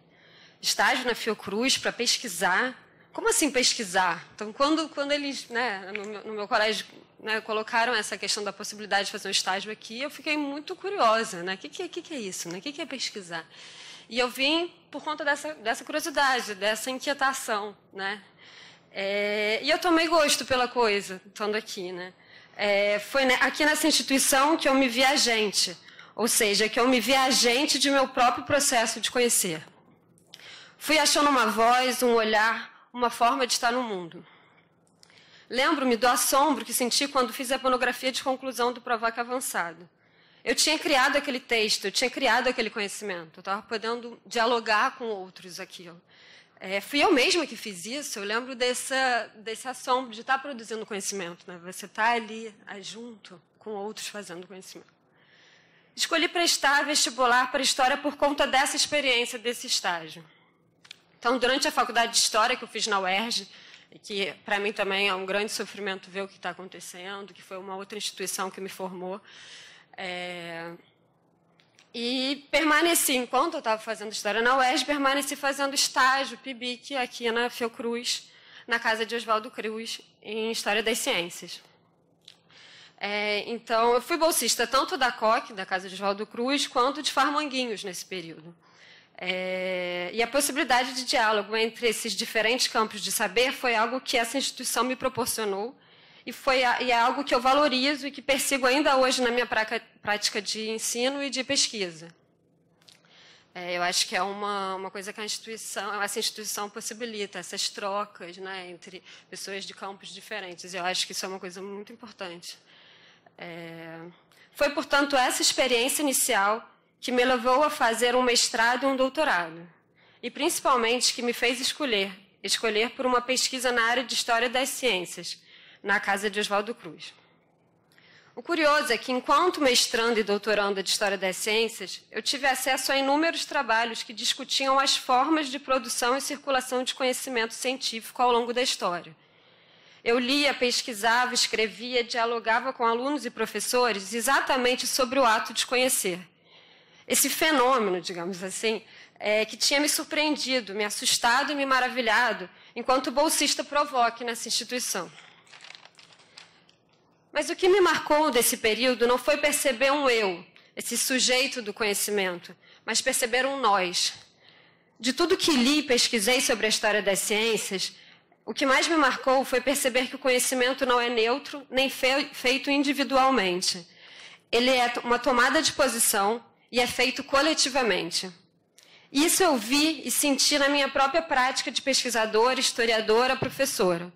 Estágio na Fiocruz para pesquisar. Como assim pesquisar? Então, quando, quando eles, né, no, no meu colégio, né, colocaram essa questão da possibilidade de fazer um estágio aqui, eu fiquei muito curiosa, né? O que, que, que, é isso? Né? O que, que é pesquisar? E eu vim por conta dessa, dessa curiosidade, dessa inquietação, né? É, e eu tomei gosto pela coisa, estando aqui, né? É, foi aqui nessa instituição que eu me vi agente, ou seja, que eu me vi agente de meu próprio processo de conhecer. Fui achando uma voz, um olhar, uma forma de estar no mundo. Lembro-me do assombro que senti quando fiz a pornografia de conclusão do Provac Avançado. Eu tinha criado aquele texto, eu tinha criado aquele conhecimento, eu estava podendo dialogar com outros aquilo. É, fui eu mesma que fiz isso, eu lembro dessa, desse assombro de estar tá produzindo conhecimento, né? você está ali, junto com outros fazendo conhecimento. Escolhi prestar vestibular para História por conta dessa experiência, desse estágio. Então, durante a faculdade de História que eu fiz na UERJ, e que para mim também é um grande sofrimento ver o que está acontecendo, que foi uma outra instituição que me formou. É... E permaneci, enquanto eu estava fazendo história na UERJ, permaneci fazendo estágio PIBIC aqui na Fiocruz, na casa de Oswaldo Cruz, em História das Ciências. É, então, eu fui bolsista tanto da COC, da Casa de Oswaldo Cruz, quanto de Farmanguinhos nesse período. É, e a possibilidade de diálogo entre esses diferentes campos de saber foi algo que essa instituição me proporcionou e foi a, e é algo que eu valorizo e que persigo ainda hoje na minha praca, prática de ensino e de pesquisa. É, eu acho que é uma, uma coisa que a instituição, essa instituição possibilita, essas trocas né, entre pessoas de campos diferentes. Eu acho que isso é uma coisa muito importante. É, foi, portanto, essa experiência inicial que me levou a fazer um mestrado e um doutorado, e principalmente que me fez escolher, escolher por uma pesquisa na área de História das Ciências, na casa de Oswaldo Cruz. O curioso é que, enquanto mestrando e doutorando de História das Ciências, eu tive acesso a inúmeros trabalhos que discutiam as formas de produção e circulação de conhecimento científico ao longo da história. Eu lia, pesquisava, escrevia, dialogava com alunos e professores exatamente sobre o ato de conhecer, esse fenômeno, digamos assim, é, que tinha me surpreendido, me assustado e me maravilhado enquanto bolsista provoque nessa instituição. Mas o que me marcou desse período não foi perceber um eu, esse sujeito do conhecimento, mas perceber um nós. De tudo que li e pesquisei sobre a história das ciências, o que mais me marcou foi perceber que o conhecimento não é neutro nem feito individualmente. Ele é uma tomada de posição e é feito coletivamente. Isso eu vi e senti na minha própria prática de pesquisadora, historiadora, professora.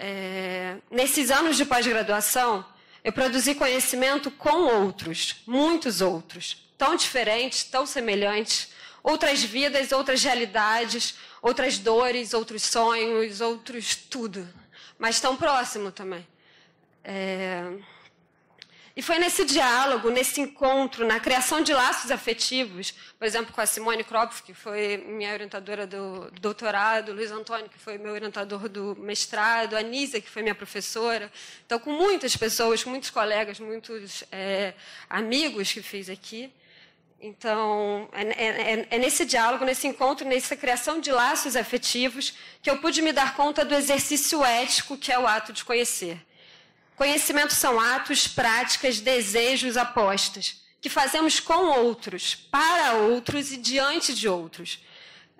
É... nesses anos de pós-graduação, eu produzi conhecimento com outros, muitos outros, tão diferentes, tão semelhantes, outras vidas, outras realidades, outras dores, outros sonhos, outros tudo, mas tão próximo também. É... E foi nesse diálogo, nesse encontro, na criação de laços afetivos, por exemplo, com a Simone Kropf, que foi minha orientadora do, doutorado, Luiz Antônio, que foi meu orientador do mestrado, a Nisa, que foi minha professora. Então, com muitas pessoas, muitos colegas, muitos é, amigos que fiz aqui. Então, é, é, é, é nesse diálogo, nesse encontro, nessa criação de laços afetivos que eu pude me dar conta do exercício ético que é o ato de conhecer. Conhecimentos são atos, práticas, desejos, apostas, que fazemos com outros, para outros e diante de outros.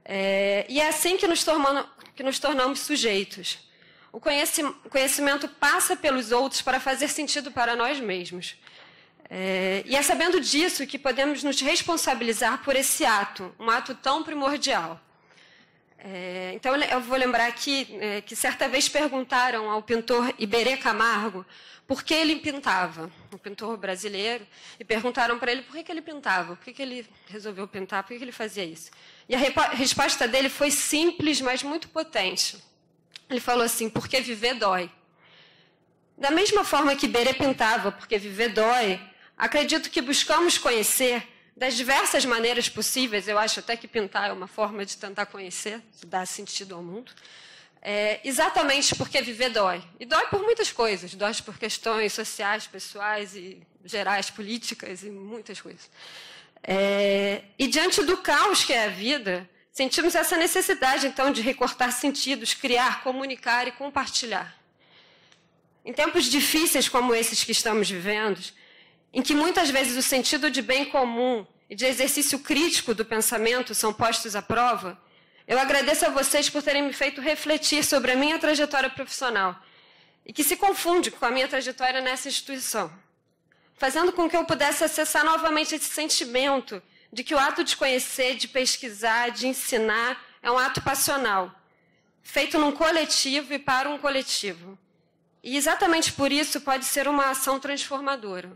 É, e é assim que nos, tornamos, que nos tornamos sujeitos. O conhecimento passa pelos outros para fazer sentido para nós mesmos. É, e é sabendo disso que podemos nos responsabilizar por esse ato, um ato tão primordial. É, então, eu vou lembrar aqui é, que certa vez perguntaram ao pintor Iberê Camargo por que ele pintava, um pintor brasileiro, e perguntaram para ele por que, que ele pintava, por que, que ele resolveu pintar, por que, que ele fazia isso. E a resposta dele foi simples, mas muito potente. Ele falou assim: porque viver dói. Da mesma forma que Iberê pintava, porque viver dói, acredito que buscamos conhecer das diversas maneiras possíveis. Eu acho até que pintar é uma forma de tentar conhecer, dar sentido ao mundo. É, exatamente porque viver dói. E dói por muitas coisas. Dói por questões sociais, pessoais e gerais, políticas e muitas coisas. É, e diante do caos que é a vida, sentimos essa necessidade, então, de recortar sentidos, criar, comunicar e compartilhar. Em tempos difíceis como esses que estamos vivendo, em que muitas vezes o sentido de bem comum e de exercício crítico do pensamento são postos à prova, eu agradeço a vocês por terem me feito refletir sobre a minha trajetória profissional e que se confunde com a minha trajetória nessa instituição, fazendo com que eu pudesse acessar novamente esse sentimento de que o ato de conhecer, de pesquisar, de ensinar é um ato passional, feito num coletivo e para um coletivo. E exatamente por isso pode ser uma ação transformadora.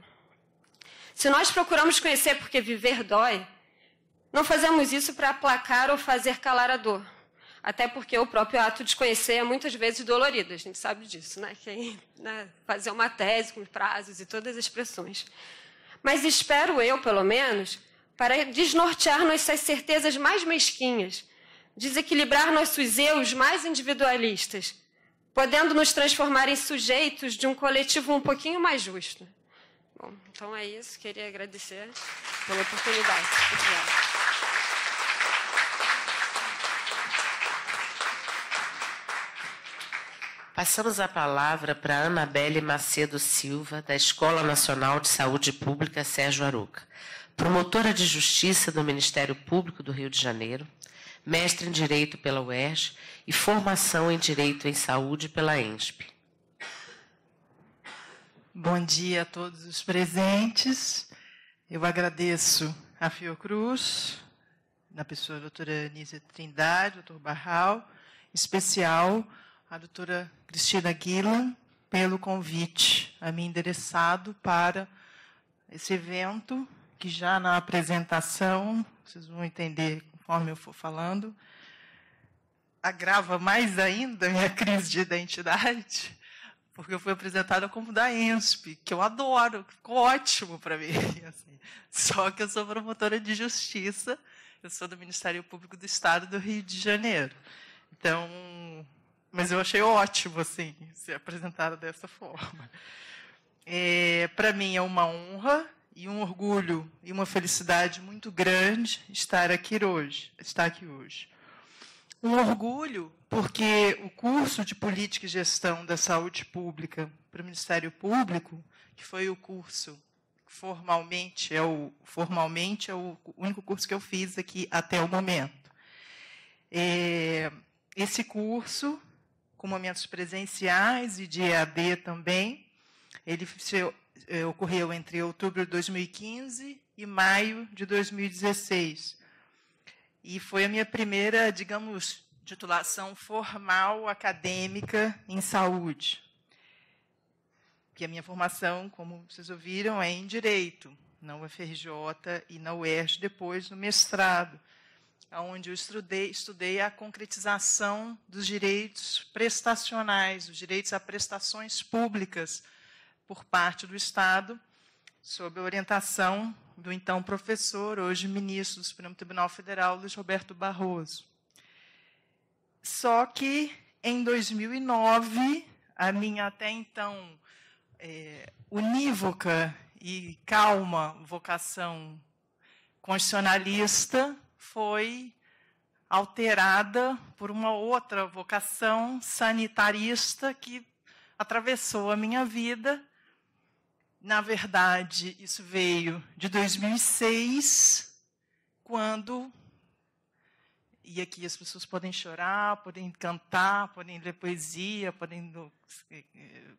Se nós procuramos conhecer porque viver dói, não fazemos isso para aplacar ou fazer calar a dor. Até porque o próprio ato de conhecer é muitas vezes dolorido, a gente sabe disso, né? Quem né? fazer uma tese com prazos e todas as expressões. Mas espero eu, pelo menos, para desnortear nossas certezas mais mesquinhas, desequilibrar nossos eus mais individualistas, podendo nos transformar em sujeitos de um coletivo um pouquinho mais justo. Bom, então é isso. Queria agradecer pela oportunidade. Obrigada. Passamos a palavra para Anabelle Macedo Silva, da Escola Nacional de Saúde Pública Sérgio Aruca, promotora de justiça do Ministério Público do Rio de Janeiro, mestre em Direito pela UERJ e formação em Direito em Saúde pela ENSP. Bom dia a todos os presentes. Eu agradeço a Fiocruz, na pessoa da doutora Anísia Trindade, doutor Barral, em especial a doutora Cristina Guilan, pelo convite a mim endereçado para esse evento, que já na apresentação, vocês vão entender conforme eu for falando, agrava mais ainda a minha crise de identidade porque eu fui apresentada como da ENSP, que eu adoro, ficou ótimo para mim. Assim. Só que eu sou promotora de justiça, eu sou do Ministério Público do Estado do Rio de Janeiro. Então, mas eu achei ótimo assim ser apresentada dessa forma. É, para mim é uma honra e um orgulho e uma felicidade muito grande estar aqui hoje, estar aqui hoje. Um orgulho porque o curso de Política e Gestão da Saúde Pública para o Ministério Público, que foi o curso formalmente é o formalmente é o único curso que eu fiz aqui até o momento. É, esse curso, com momentos presenciais e de EAD também, ele se, é, ocorreu entre outubro de 2015 e maio de 2016. E foi a minha primeira, digamos, titulação formal acadêmica em saúde. Porque a minha formação, como vocês ouviram, é em direito, na UFRJ e na UERJ, depois no mestrado, onde eu estudei, estudei a concretização dos direitos prestacionais, os direitos a prestações públicas por parte do Estado, sob a orientação do então professor, hoje ministro do Supremo Tribunal Federal, Luiz Roberto Barroso. Só que em 2009, a minha até então é, unívoca e calma vocação constitucionalista foi alterada por uma outra vocação sanitarista que atravessou a minha vida. Na verdade, isso veio de 2006, quando e aqui as pessoas podem chorar, podem cantar, podem ler poesia, podem eh, eh,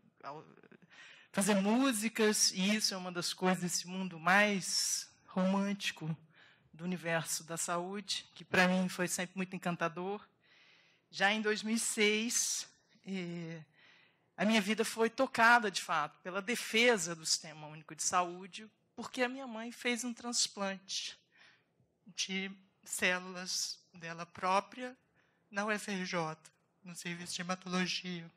fazer músicas, e isso é uma das coisas desse mundo mais romântico do universo da saúde, que para mim foi sempre muito encantador. Já em 2006, eh, a minha vida foi tocada, de fato, pela defesa do Sistema Único de Saúde, porque a minha mãe fez um transplante de células dela própria na UFRJ, no serviço de hematologia.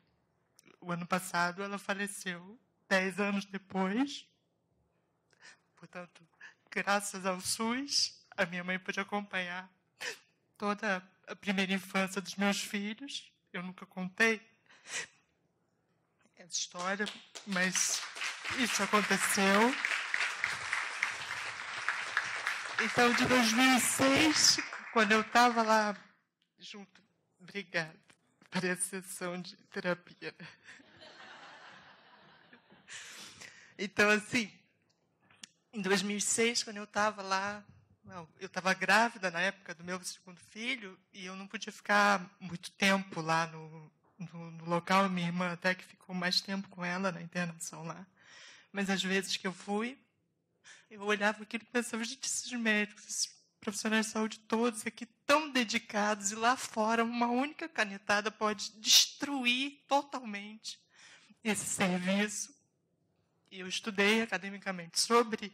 O ano passado ela faleceu, dez anos depois. Portanto, graças ao SUS, a minha mãe pôde acompanhar toda a primeira infância dos meus filhos. Eu nunca contei essa história, mas isso aconteceu. Então, de 2006 quando eu estava lá junto, obrigada, para a sessão de terapia. Então, assim, em 2006, quando eu estava lá, eu estava grávida na época do meu segundo filho e eu não podia ficar muito tempo lá no, no, no local. Minha irmã até que ficou mais tempo com ela na internação lá. Mas às vezes que eu fui, eu olhava aquilo e pensava, gente, esses médicos, esses profissionais de saúde todos aqui tão dedicados e lá fora uma única canetada pode destruir totalmente esse serviço. E eu estudei academicamente sobre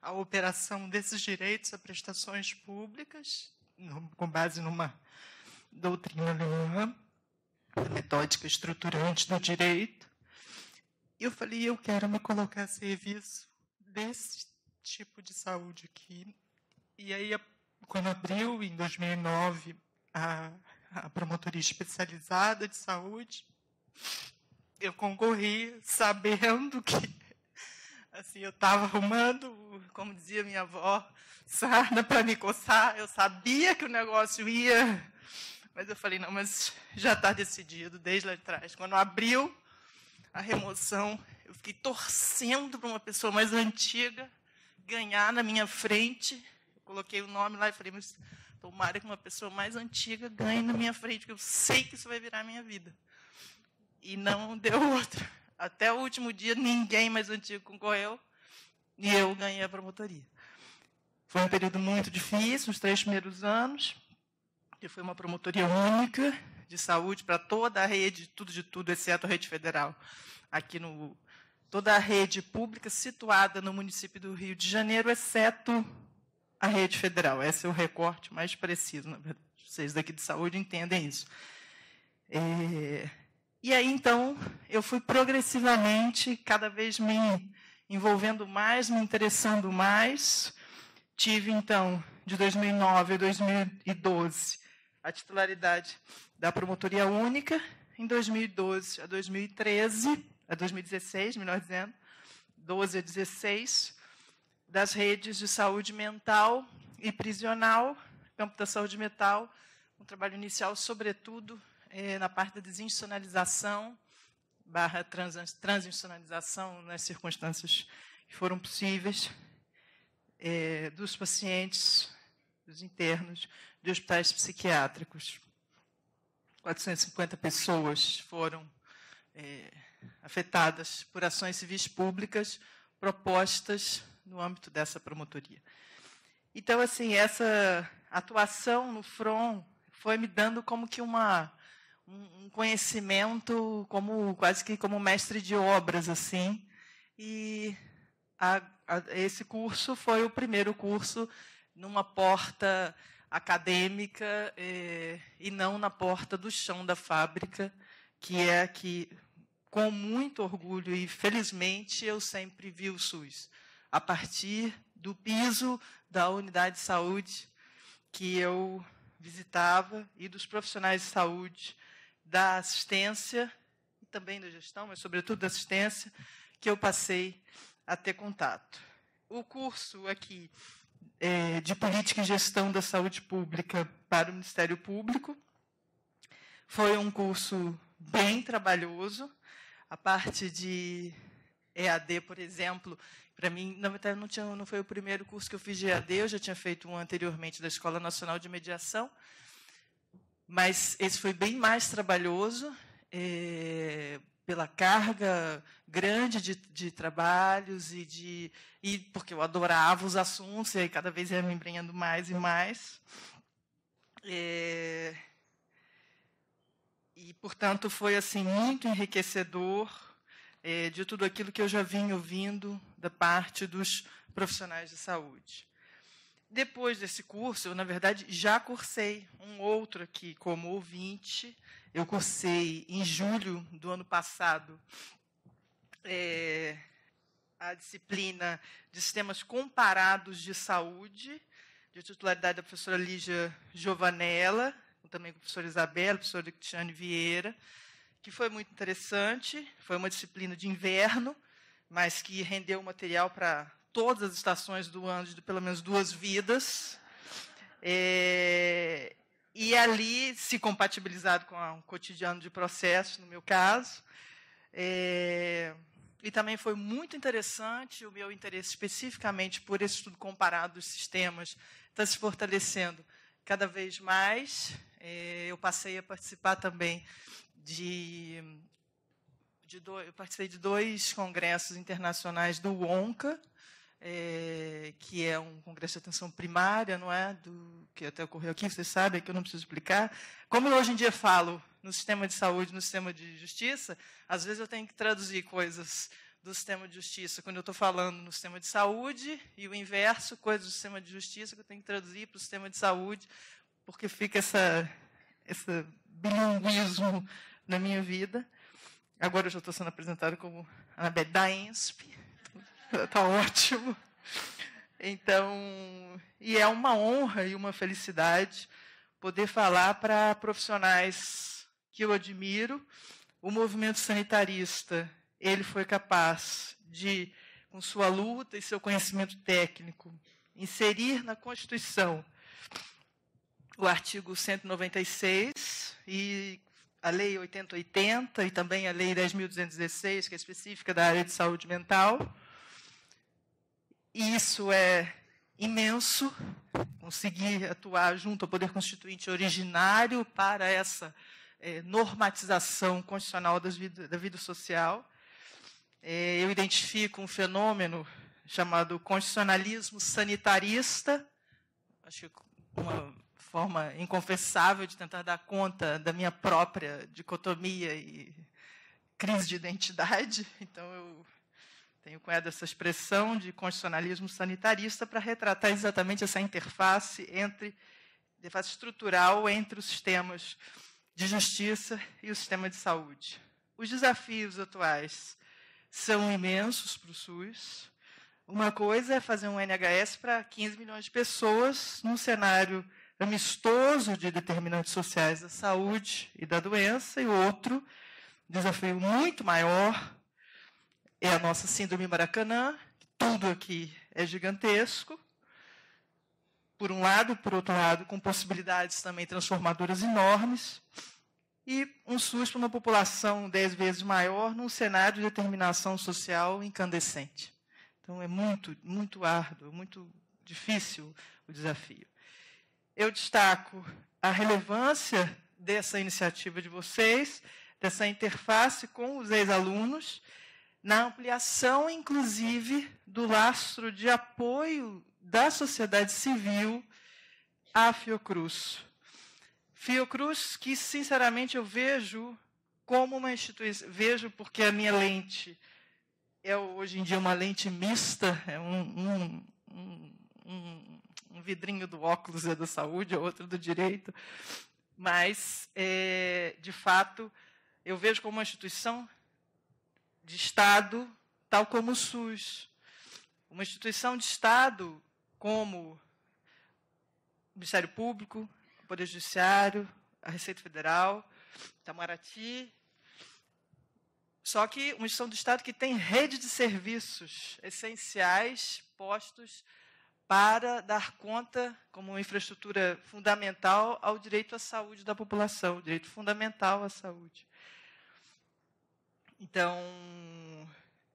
a operação desses direitos a prestações públicas, no, com base numa doutrina alemã, metódica estruturante do direito. E eu falei, eu quero me colocar a serviço desse tipo de saúde aqui, e aí, quando abriu, em 2009, a, a promotoria especializada de saúde, eu concorri sabendo que assim, eu estava arrumando, como dizia minha avó, sarna para me coçar. Eu sabia que o negócio ia, mas eu falei, não, mas já está decidido desde lá atrás. Quando abriu a remoção, eu fiquei torcendo para uma pessoa mais antiga ganhar na minha frente coloquei o nome lá e falei, mas tomara que uma pessoa mais antiga ganhe na minha frente, porque eu sei que isso vai virar a minha vida. E não deu outro Até o último dia, ninguém mais antigo concorreu, e eu ganhei a promotoria. Foi um período muito difícil, os três primeiros anos, que foi uma promotoria única de saúde para toda a rede, tudo de tudo, exceto a rede federal, aqui no toda a rede pública situada no município do Rio de Janeiro, exceto a rede federal. Esse é o recorte mais preciso, na verdade. Vocês daqui de saúde entendem isso. É, e aí, então, eu fui progressivamente, cada vez me envolvendo mais, me interessando mais. Tive, então, de 2009 a 2012, a titularidade da Promotoria Única. Em 2012 a 2013, a 2016, melhor dizendo, 12 a 16, das redes de saúde mental e prisional, campo da saúde mental, um trabalho inicial, sobretudo, é, na parte da desinstitucionalização, barra trans, transinstitucionalização nas circunstâncias que foram possíveis, é, dos pacientes, dos internos, de hospitais psiquiátricos. 450 pessoas foram é, afetadas por ações civis públicas propostas no âmbito dessa promotoria. Então, assim, essa atuação no front foi me dando como que uma um conhecimento como quase que como mestre de obras assim e a, a, esse curso foi o primeiro curso numa porta acadêmica eh, e não na porta do chão da fábrica que é que com muito orgulho e felizmente eu sempre vi o SUS a partir do piso da unidade de saúde que eu visitava e dos profissionais de saúde, da assistência e também da gestão, mas sobretudo da assistência, que eu passei a ter contato. O curso aqui é, de Política e Gestão da Saúde Pública para o Ministério Público foi um curso bem trabalhoso. A parte de EAD, por exemplo, para mim, na verdade, não, tinha, não foi o primeiro curso que eu fiz de EAD, eu já tinha feito um anteriormente da Escola Nacional de Mediação, mas esse foi bem mais trabalhoso, é, pela carga grande de, de trabalhos e de e porque eu adorava os assuntos e aí cada vez ia me embrenhando mais e mais é, e portanto foi assim muito enriquecedor é, de tudo aquilo que eu já vim ouvindo da parte dos profissionais de saúde. Depois desse curso, eu, na verdade, já cursei um outro aqui como ouvinte. Eu cursei em julho do ano passado é, a disciplina de Sistemas Comparados de Saúde, de titularidade da professora Lígia Giovanella, também com a professora Isabela, a professora Cristiane Vieira, que foi muito interessante. Foi uma disciplina de inverno, mas que rendeu material para todas as estações do ano, de pelo menos duas vidas. É, e ali, se compatibilizado com o cotidiano de processo, no meu caso. É, e também foi muito interessante o meu interesse especificamente por esse estudo comparado dos sistemas está se fortalecendo cada vez mais. É, eu passei a participar também de, de do, eu participei de dois congressos internacionais do ONCA, é, que é um congresso de atenção primária, não é? Do, que até ocorreu aqui, vocês sabem, que eu não preciso explicar. Como eu hoje em dia falo no sistema de saúde, no sistema de justiça, às vezes eu tenho que traduzir coisas do sistema de justiça quando eu estou falando no sistema de saúde e o inverso, coisas do sistema de justiça que eu tenho que traduzir para o sistema de saúde, porque fica essa, esse bilinguismo na minha vida. Agora eu já estou sendo apresentada como Anabeth da ENSP, está ótimo. Então, e é uma honra e uma felicidade poder falar para profissionais que eu admiro, o movimento sanitarista ele foi capaz de, com sua luta e seu conhecimento técnico, inserir na Constituição o artigo 196 e a Lei 8080 e também a Lei 10.216, que é específica da área de saúde mental. E isso é imenso, conseguir atuar junto ao Poder Constituinte originário para essa é, normatização constitucional das da vida social. É, eu identifico um fenômeno chamado constitucionalismo sanitarista, acho que uma forma inconfessável de tentar dar conta da minha própria dicotomia e crise de identidade. Então, eu tenho cunhado essa expressão de constitucionalismo sanitarista para retratar exatamente essa interface entre interface estrutural entre os sistemas de justiça e o sistema de saúde. Os desafios atuais são imensos para o SUS. Uma coisa é fazer um NHS para 15 milhões de pessoas num cenário amistoso de determinantes sociais da saúde e da doença, e outro desafio muito maior é a nossa síndrome maracanã, tudo aqui é gigantesco, por um lado, por outro lado, com possibilidades também transformadoras enormes e um SUS para uma população dez vezes maior num cenário de determinação social incandescente. Então é muito, muito árduo, muito difícil o desafio. Eu destaco a relevância dessa iniciativa de vocês, dessa interface com os ex-alunos, na ampliação, inclusive, do lastro de apoio da sociedade civil à Fiocruz Fiocruz, que sinceramente eu vejo como uma instituição, vejo porque a minha lente é hoje em dia uma lente mista, é um, um, um, um vidrinho do óculos é da saúde, é outro do direito, mas, é, de fato, eu vejo como uma instituição de Estado, tal como o SUS. Uma instituição de Estado como o Ministério Público, Poder Judiciário, a Receita Federal, Itamaraty. Só que uma instituição do Estado que tem rede de serviços essenciais postos para dar conta, como uma infraestrutura fundamental, ao direito à saúde da população, direito fundamental à saúde. Então,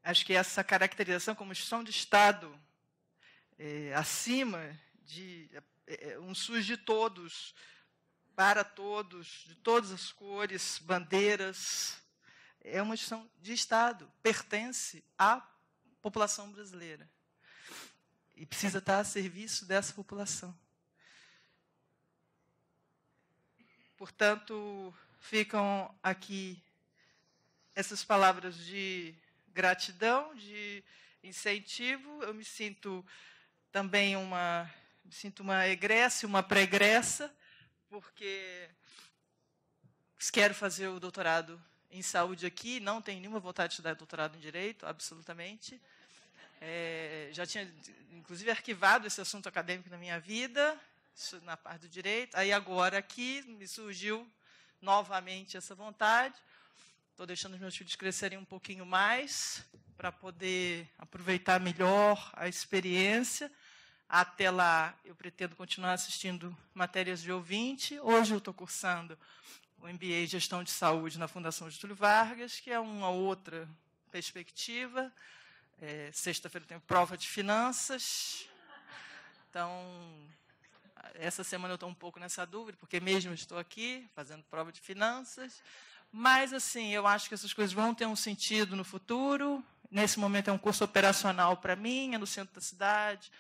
acho que essa caracterização como instituição de Estado é, acima de é, um SUS de todos, para todos, de todas as cores, bandeiras. É uma instituição de Estado, pertence à população brasileira. E precisa estar a serviço dessa população. Portanto, ficam aqui essas palavras de gratidão, de incentivo. Eu me sinto também uma me sinto uma egressa, uma pregressa, porque quero fazer o doutorado em saúde aqui, não tenho nenhuma vontade de estudar doutorado em direito, absolutamente. É, já tinha, inclusive, arquivado esse assunto acadêmico na minha vida, na parte do direito. Aí agora aqui me surgiu novamente essa vontade. Estou deixando os meus filhos crescerem um pouquinho mais para poder aproveitar melhor a experiência. Até lá, eu pretendo continuar assistindo matérias de ouvinte. Hoje eu estou cursando o MBA em Gestão de Saúde na Fundação Getúlio Vargas, que é uma outra perspectiva. É, Sexta-feira tem prova de finanças. Então, essa semana eu estou um pouco nessa dúvida, porque mesmo estou aqui fazendo prova de finanças. Mas, assim, eu acho que essas coisas vão ter um sentido no futuro. Nesse momento é um curso operacional para mim, é no centro da cidade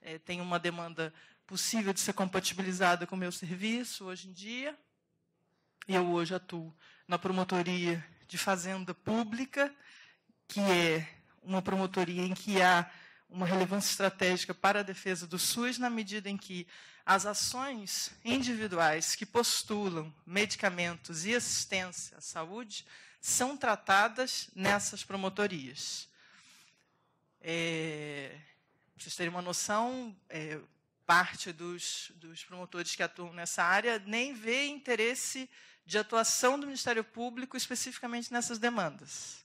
é, tem uma demanda possível de ser compatibilizada com o meu serviço hoje em dia. eu hoje atuo na promotoria de fazenda pública, que é uma promotoria em que há uma relevância estratégica para a defesa do SUS, na medida em que as ações individuais que postulam medicamentos e assistência à saúde são tratadas nessas promotorias. É, Pra vocês terem uma noção, é, parte dos, dos, promotores que atuam nessa área nem vê interesse de atuação do Ministério Público especificamente nessas demandas,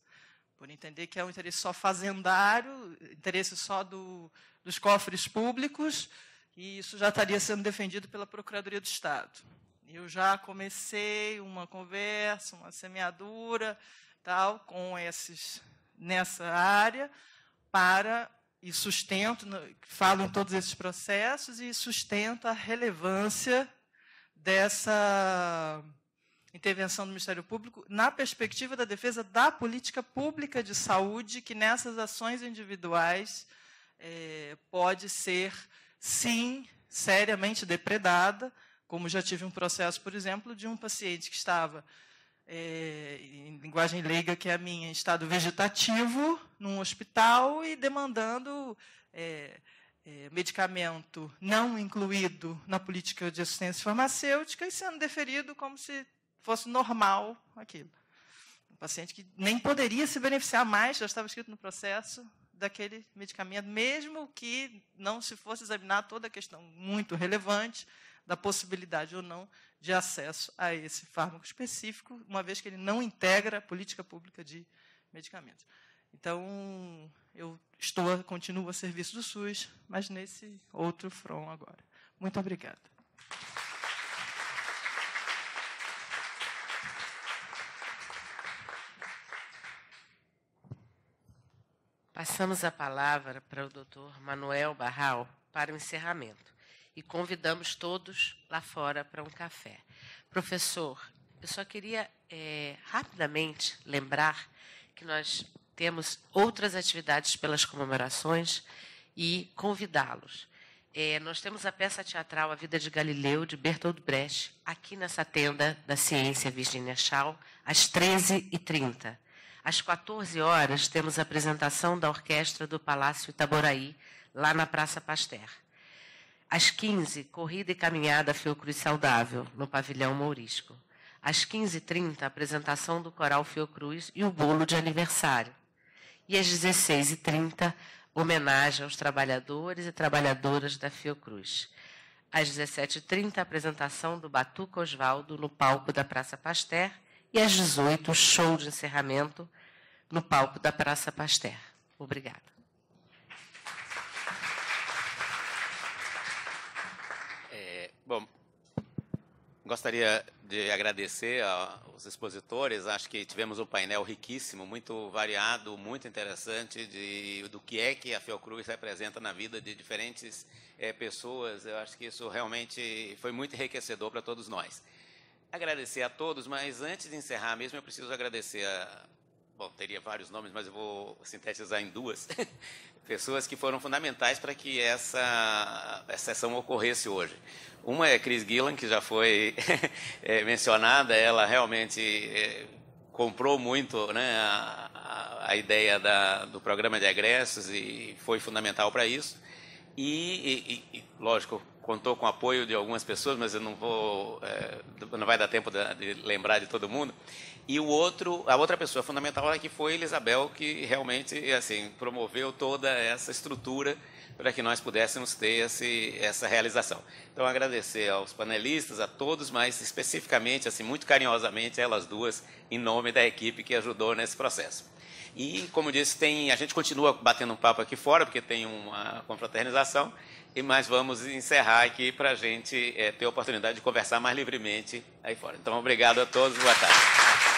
por entender que é um interesse só fazendário, interesse só do, dos cofres públicos, e isso já estaria sendo defendido pela Procuradoria do Estado. Eu já comecei uma conversa, uma semeadura, tal, com esses nessa área para e sustento, falo em todos esses processos e sustento a relevância dessa intervenção do Ministério Público na perspectiva da defesa da política pública de saúde, que nessas ações individuais é, pode ser, sim, seriamente depredada, como já tive um processo, por exemplo, de um paciente que estava é, em linguagem leiga, que é a minha, em estado vegetativo, num hospital e demandando é, é, medicamento não incluído na política de assistência farmacêutica e sendo deferido como se fosse normal aquilo. Um paciente que nem poderia se beneficiar mais, já estava escrito no processo, daquele medicamento, mesmo que não se fosse examinar toda a questão muito relevante da possibilidade ou não de acesso a esse fármaco específico, uma vez que ele não integra a política pública de medicamentos. Então, eu estou, continuo a serviço do SUS, mas nesse outro front agora. Muito obrigada. Passamos a palavra para o Dr. Manuel Barral para o encerramento e convidamos todos lá fora para um café. Professor, eu só queria é, rapidamente lembrar que nós temos outras atividades pelas comemorações e convidá-los. É, nós temos a peça teatral A Vida de Galileu, de Bertold Brecht, aqui nessa tenda da Ciência Virginia Schau, às 13h30. Às 14 horas, temos a apresentação da orquestra do Palácio Itaboraí, lá na Praça Pasteur. Às 15, corrida e caminhada Fiocruz Saudável, no pavilhão Mourisco. Às 15h30, apresentação do Coral Fiocruz e o bolo de aniversário. E às 16h30, homenagem aos trabalhadores e trabalhadoras da Fiocruz. Às 17h30, apresentação do Batuco Osvaldo no palco da Praça Pasteur. E às 18 show de encerramento no palco da Praça Pasteur. Obrigada. Bom, gostaria de agradecer aos expositores. Acho que tivemos um painel riquíssimo, muito variado, muito interessante de, do que é que a Fiocruz representa na vida de diferentes é, pessoas. Eu acho que isso realmente foi muito enriquecedor para todos nós. Agradecer a todos, mas antes de encerrar mesmo, eu preciso agradecer a bom, teria vários nomes, mas eu vou sintetizar em duas, pessoas que foram fundamentais para que essa, essa sessão ocorresse hoje. Uma é Chris Gillan, que já foi é, mencionada, ela realmente é, comprou muito né, a, a ideia da, do programa de egressos e foi fundamental para isso. E, e, e, lógico, contou com o apoio de algumas pessoas, mas eu não vou, é, não vai dar tempo de, de, lembrar de todo mundo. E o outro, a outra pessoa fundamental aqui é foi Elisabel, que realmente assim promoveu toda essa estrutura para que nós pudéssemos ter esse, essa realização. Então, agradecer aos panelistas, a todos, mas especificamente, assim, muito carinhosamente, elas duas, em nome da equipe que ajudou nesse processo. E, como disse, tem, a gente continua batendo um papo aqui fora, porque tem uma confraternização, e mas vamos encerrar aqui para a gente é, ter a oportunidade de conversar mais livremente aí fora. Então, obrigado a todos, boa tarde.